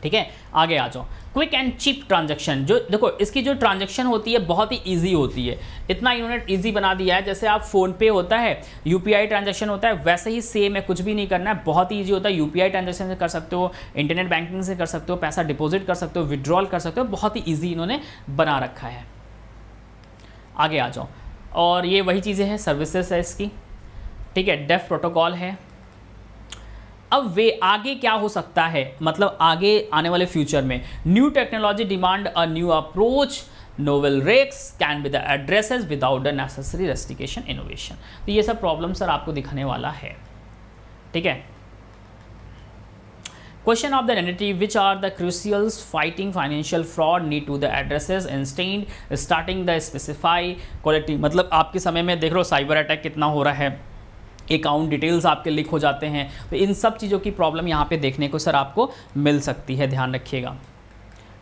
ठीक है आगे आ जाओ क्विक एंड चीप ट्रांजेक्शन जो देखो इसकी जो ट्रांजेक्शन होती है बहुत ही ईजी होती है इतना यूनिट ईजी बना दिया है जैसे आप फ़ोनपे होता है यूपीआई ट्रांजेक्शन होता है वैसे ही सेम है कुछ भी नहीं करना है बहुत ही ईजी होता है यूपीआई ट्रांजेक्शन से कर सकते हो इंटरनेट बैंकिंग से कर सकते हो पैसा डिपोजिट कर सकते हो विड्रॉल कर सकते हो बहुत ही ईजी इन्होंने बना रखा है आगे आ जाओ और ये वही चीज़ें हैं सर्विसेस है इसकी ठीक है डेफ प्रोटोकॉल है अब वे आगे क्या हो सकता है मतलब आगे आने वाले फ्यूचर में new technology demand a new approach novel risks can be the addresses without the necessary restriction innovation तो ये सब प्रॉब्लम सर आपको दिखाने वाला है ठीक है question of the entity which are the crucials fighting financial fraud need to the addresses instant starting the specify quality मतलब आपके समय में देख लो साइबर अटैक कितना हो रहा है अकाउंट डिटेल्स आपके लिख हो जाते हैं तो इन सब चीज़ों की प्रॉब्लम यहाँ पे देखने को सर आपको मिल सकती है ध्यान रखिएगा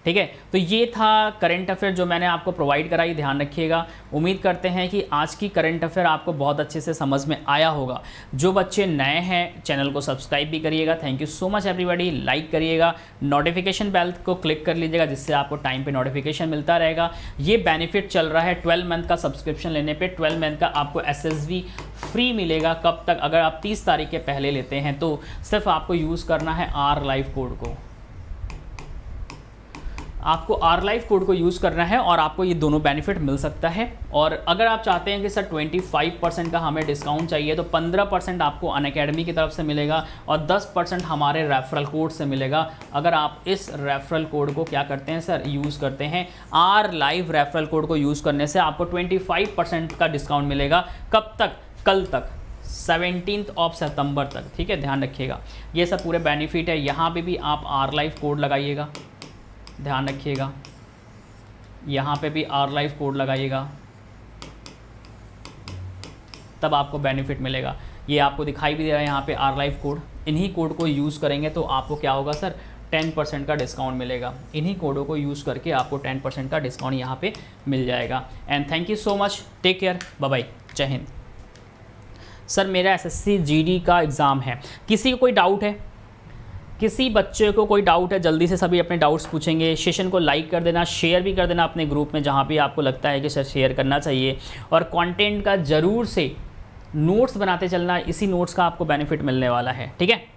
ठीक है तो ये था करंट अफेयर जो मैंने आपको प्रोवाइड कराई ध्यान रखिएगा उम्मीद करते हैं कि आज की करंट अफेयर आपको बहुत अच्छे से समझ में आया होगा जो बच्चे नए हैं चैनल को सब्सक्राइब भी करिएगा thank you so much everybody like करिएगा नोटिफिकेशन बेल को क्लिक कर लीजिएगा जिससे आपको टाइम पर नोटिफिकेशन मिलता रहेगा ये बेनिफिट चल रहा है ट्वेल्व मंथ का सब्सक्रिप्शन लेने पर ट्वेल्व मंथ का आपको एस फ्री मिलेगा कब तक अगर आप तीस तारीख के पहले लेते हैं तो सिर्फ आपको यूज़ करना है आर लाइव कोड को आपको आर लाइव कोड को यूज़ करना है और आपको ये दोनों बेनिफिट मिल सकता है और अगर आप चाहते हैं कि सर 25 परसेंट का हमें डिस्काउंट चाहिए तो 15 परसेंट आपको अन अकेडमी की तरफ से मिलेगा और 10 परसेंट हमारे रेफरल कोड से मिलेगा अगर आप इस रेफरल कोड को क्या करते हैं सर यूज़ करते हैं आर लाइव रेफरल कोड को यूज़ करने से आपको ट्वेंटी का डिस्काउंट मिलेगा कब तक कल तक सेवेंटीन ऑफ सितंबर तक ठीक है ध्यान रखिएगा ये सब पूरे बेनिफिट है यहाँ पे भी आप आर लाइव कोड लगाइएगा ध्यान रखिएगा यहाँ पे भी आर लाइफ कोड लगाइएगा तब आपको बेनिफिट मिलेगा ये आपको दिखाई भी दे रहा है यहाँ पे आर लाइफ कोड इन्हीं कोड को यूज़ करेंगे तो आपको क्या होगा सर टेन परसेंट का डिस्काउंट मिलेगा इन्हीं कोडों को यूज़ करके आपको टेन परसेंट का डिस्काउंट यहाँ पे मिल जाएगा and thank you so much take care bye जय हिंद सर मेरा एसएससी जीडी का एग्ज़ाम है किसी को कोई डाउट है किसी बच्चे को कोई डाउट है जल्दी से सभी अपने डाउट्स पूछेंगे सेशन को लाइक कर देना शेयर भी कर देना अपने ग्रुप में जहाँ भी आपको लगता है कि सर शेयर करना चाहिए और कंटेंट का ज़रूर से नोट्स बनाते चलना इसी नोट्स का आपको बेनिफिट मिलने वाला है ठीक है